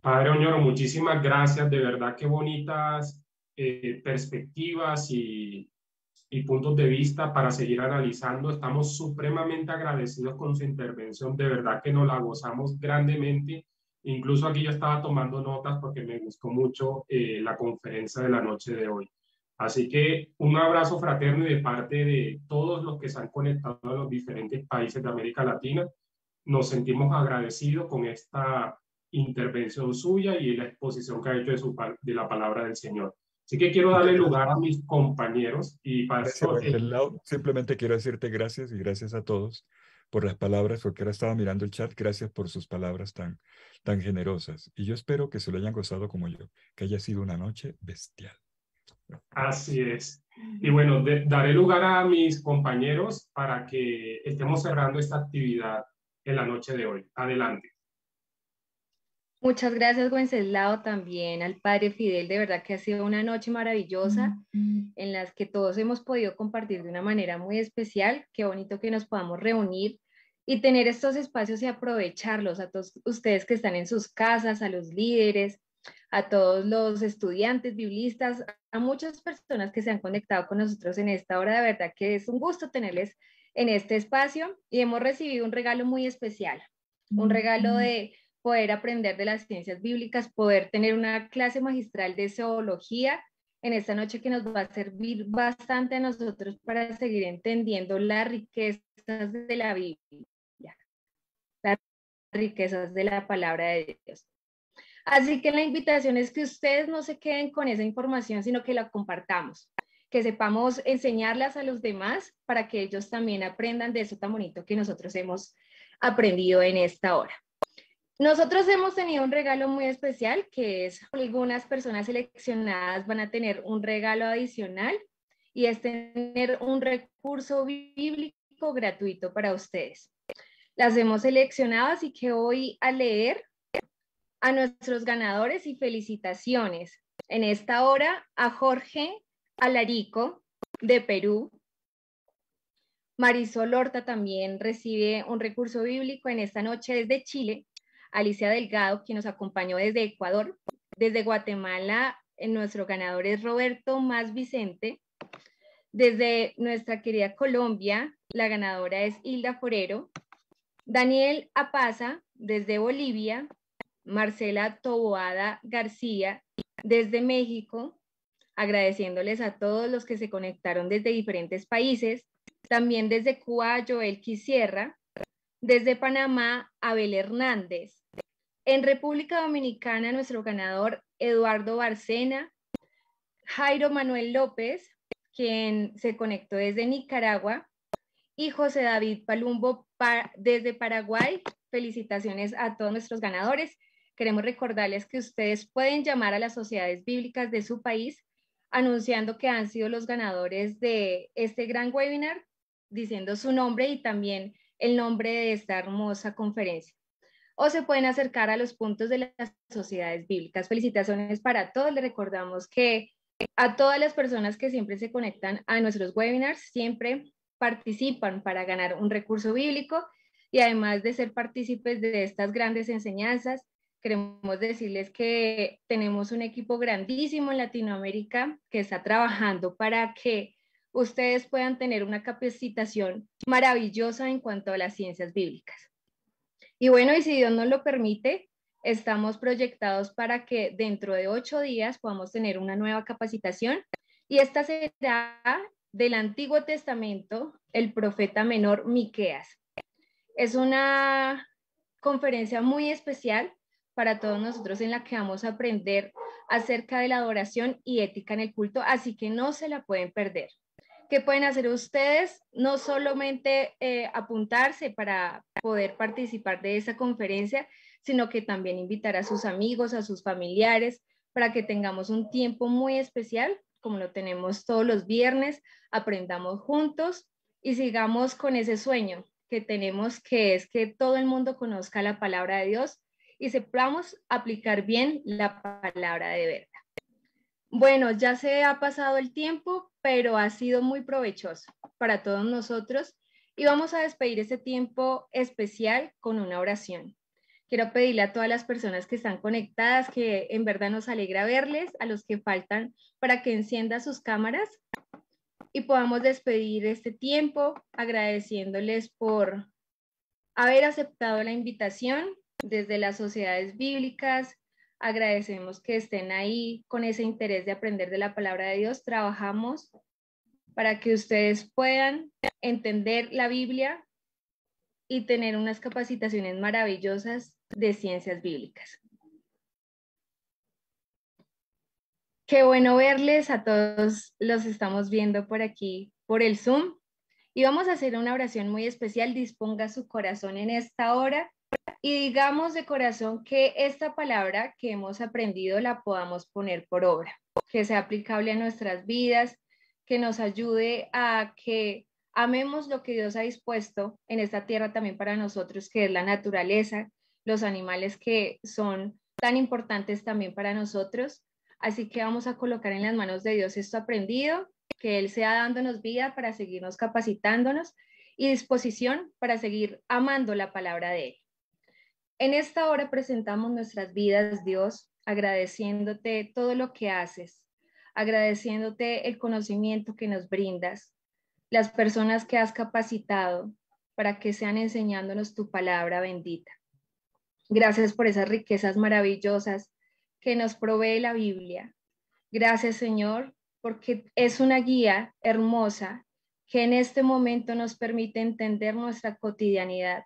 Padre Oñoro, muchísimas gracias, de verdad qué bonitas eh, perspectivas y, puntos de vista para seguir analizando. Estamos supremamente agradecidos con su intervención, de verdad que nos la gozamos grandemente. Incluso aquí ya estaba tomando notas porque me gustó mucho eh, la conferencia de la noche de hoy. Así que un abrazo fraterno de parte de todos los que se han conectado a los diferentes países de América Latina. Nos sentimos agradecidos con esta intervención suya y la exposición que ha hecho de, la palabra del Señor. Así que quiero darle lugar a mis compañeros y para eh, lado Simplemente quiero decirte gracias y gracias a todos por las palabras, porque ahora estaba mirando el chat, gracias por sus palabras tan, tan generosas. Y yo espero que se lo hayan gozado como yo, que haya sido una noche bestial. Así es. Y bueno, daré lugar a mis compañeros para que estemos cerrando esta actividad en la noche de hoy. Adelante. Muchas gracias, Wenceslao, también al Padre Fidel. De verdad que ha sido una noche maravillosa en las que todos hemos podido compartir de una manera muy especial. Qué bonito que nos podamos reunir y tener estos espacios y aprovecharlos a todos ustedes que están en sus casas, a los líderes, a todos los estudiantes, biblistas, a muchas personas que se han conectado con nosotros en esta hora. De verdad que es un gusto tenerles en este espacio y hemos recibido un regalo muy especial, un regalo de poder aprender de las ciencias bíblicas, poder tener una clase magistral de zoología en esta noche que nos va a servir bastante a nosotros para seguir entendiendo las riquezas de la Biblia, las riquezas de la palabra de Dios. Así que la invitación es que ustedes no se queden con esa información, sino que la compartamos, que sepamos enseñarlas a los demás para que ellos también aprendan de eso tan bonito que nosotros hemos aprendido en esta hora. Nosotros hemos tenido un regalo muy especial, que es algunas personas seleccionadas van a tener un regalo adicional y es tener un recurso bíblico gratuito para ustedes. Las hemos seleccionado, así que hoy a leer a nuestros ganadores y felicitaciones. En esta hora a Jorge Alarico de Perú. Marisol Horta también recibe un recurso bíblico en esta noche desde Chile. Alicia Delgado, quien nos acompañó desde Ecuador. Desde Guatemala, eh, nuestro ganador es Roberto Más Vicente. Desde nuestra querida Colombia, la ganadora es Hilda Forero. Daniel Apaza, desde Bolivia, Marcela Toboada García desde México, agradeciéndoles a todos los que se conectaron desde diferentes países, también desde Cuba Joel Quisierra, desde Panamá Abel Hernández, en República Dominicana nuestro ganador Eduardo Barcena, Jairo Manuel López, quien se conectó desde Nicaragua, y José David Palumbo desde Paraguay. Felicitaciones a todos nuestros ganadores queremos recordarles que ustedes pueden llamar a las sociedades bíblicas de su país anunciando que han sido los ganadores de este gran webinar, diciendo su nombre y también el nombre de esta hermosa conferencia. O se pueden acercar a los puntos de las sociedades bíblicas. Felicitaciones para todos. Les recordamos que a todas las personas que siempre se conectan a nuestros webinars, siempre participan para ganar un recurso bíblico y además de ser partícipes de estas grandes enseñanzas, queremos decirles que tenemos un equipo grandísimo en Latinoamérica que está trabajando para que ustedes puedan tener una capacitación maravillosa en cuanto a las ciencias bíblicas. Y bueno, y si Dios nos lo permite, estamos proyectados para que dentro de ocho días podamos tener una nueva capacitación y esta será del Antiguo Testamento, el profeta menor Miqueas. Es una conferencia muy especial para todos nosotros en la que vamos a aprender acerca de la adoración y ética en el culto, así que no se la pueden perder. ¿Qué pueden hacer ustedes? No solamente eh, apuntarse para poder participar de esa conferencia, sino que también invitar a sus amigos, a sus familiares, para que tengamos un tiempo muy especial, como lo tenemos todos los viernes, aprendamos juntos y sigamos con ese sueño que tenemos, que es que todo el mundo conozca la palabra de Dios y sepamos aplicar bien la palabra de verdad. Bueno, ya se ha pasado el tiempo, pero ha sido muy provechoso para todos nosotros y vamos a despedir este tiempo especial con una oración. Quiero pedirle a todas las personas que están conectadas que en verdad nos alegra verles, a los que faltan, para que encienda sus cámaras y podamos despedir este tiempo agradeciéndoles por haber aceptado la invitación desde las sociedades bíblicas. Agradecemos que estén ahí con ese interés de aprender de la palabra de Dios. Trabajamos para que ustedes puedan entender la Biblia y tener unas capacitaciones maravillosas de ciencias bíblicas. Qué bueno verles a todos, los estamos viendo por aquí, por el Zoom. Y vamos a hacer una oración muy especial. Disponga su corazón en esta hora y digamos de corazón que esta palabra que hemos aprendido la podamos poner por obra, que sea aplicable a nuestras vidas, que nos ayude a que amemos lo que Dios ha dispuesto en esta tierra también para nosotros, que es la naturaleza, los animales que son tan importantes también para nosotros. Así que vamos a colocar en las manos de Dios esto aprendido, que Él sea dándonos vida para seguirnos capacitándonos y disposición para seguir amando la palabra de Él. En esta hora presentamos nuestras vidas, Dios, agradeciéndote todo lo que haces, agradeciéndote el conocimiento que nos brindas, las personas que has capacitado para que sean enseñándonos tu palabra bendita. Gracias por esas riquezas maravillosas que nos provee la Biblia. Gracias, Señor, porque es una guía hermosa que en este momento nos permite entender nuestra cotidianidad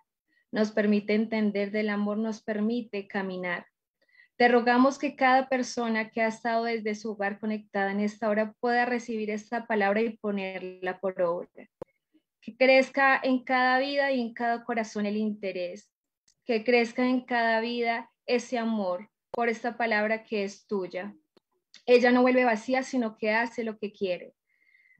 nos permite entender del amor, nos permite caminar. Te rogamos que cada persona que ha estado desde su hogar conectada en esta hora pueda recibir esta palabra y ponerla por obra. Que crezca en cada vida y en cada corazón el interés. Que crezca en cada vida ese amor por esta palabra que es tuya. Ella no vuelve vacía, sino que hace lo que quiere.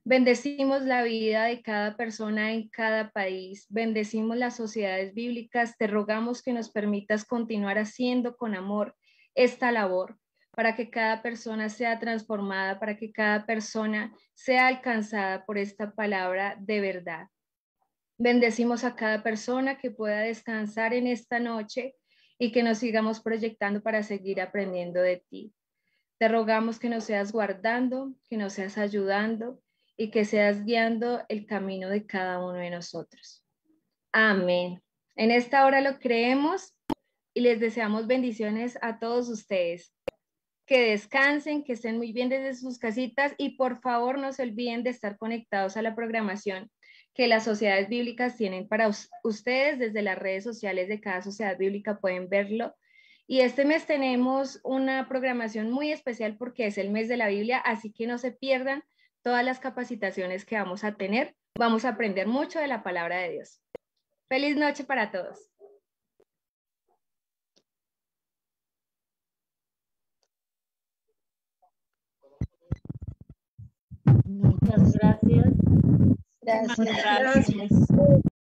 Bendecimos la vida de cada persona en cada país, bendecimos las sociedades bíblicas, te rogamos que nos permitas continuar haciendo con amor esta labor para que cada persona sea transformada, para que cada persona sea alcanzada por esta palabra de verdad. Bendecimos a cada persona que pueda descansar en esta noche y que nos sigamos proyectando para seguir aprendiendo de ti. Te rogamos que nos seas guardando, que nos seas ayudando, y que seas guiando el camino de cada uno de nosotros. Amén. En esta hora lo creemos y les deseamos bendiciones a todos ustedes. Que descansen, que estén muy bien desde sus casitas y por favor no se olviden de estar conectados a la programación que las sociedades bíblicas tienen para ustedes. Desde las redes sociales de cada sociedad bíblica pueden verlo. Y este mes tenemos una programación muy especial porque es el mes de la Biblia, así que no se pierdan todas las capacitaciones que vamos a tener. Vamos a aprender mucho de la palabra de Dios. Feliz noche para todos. Muchas gracias. Gracias.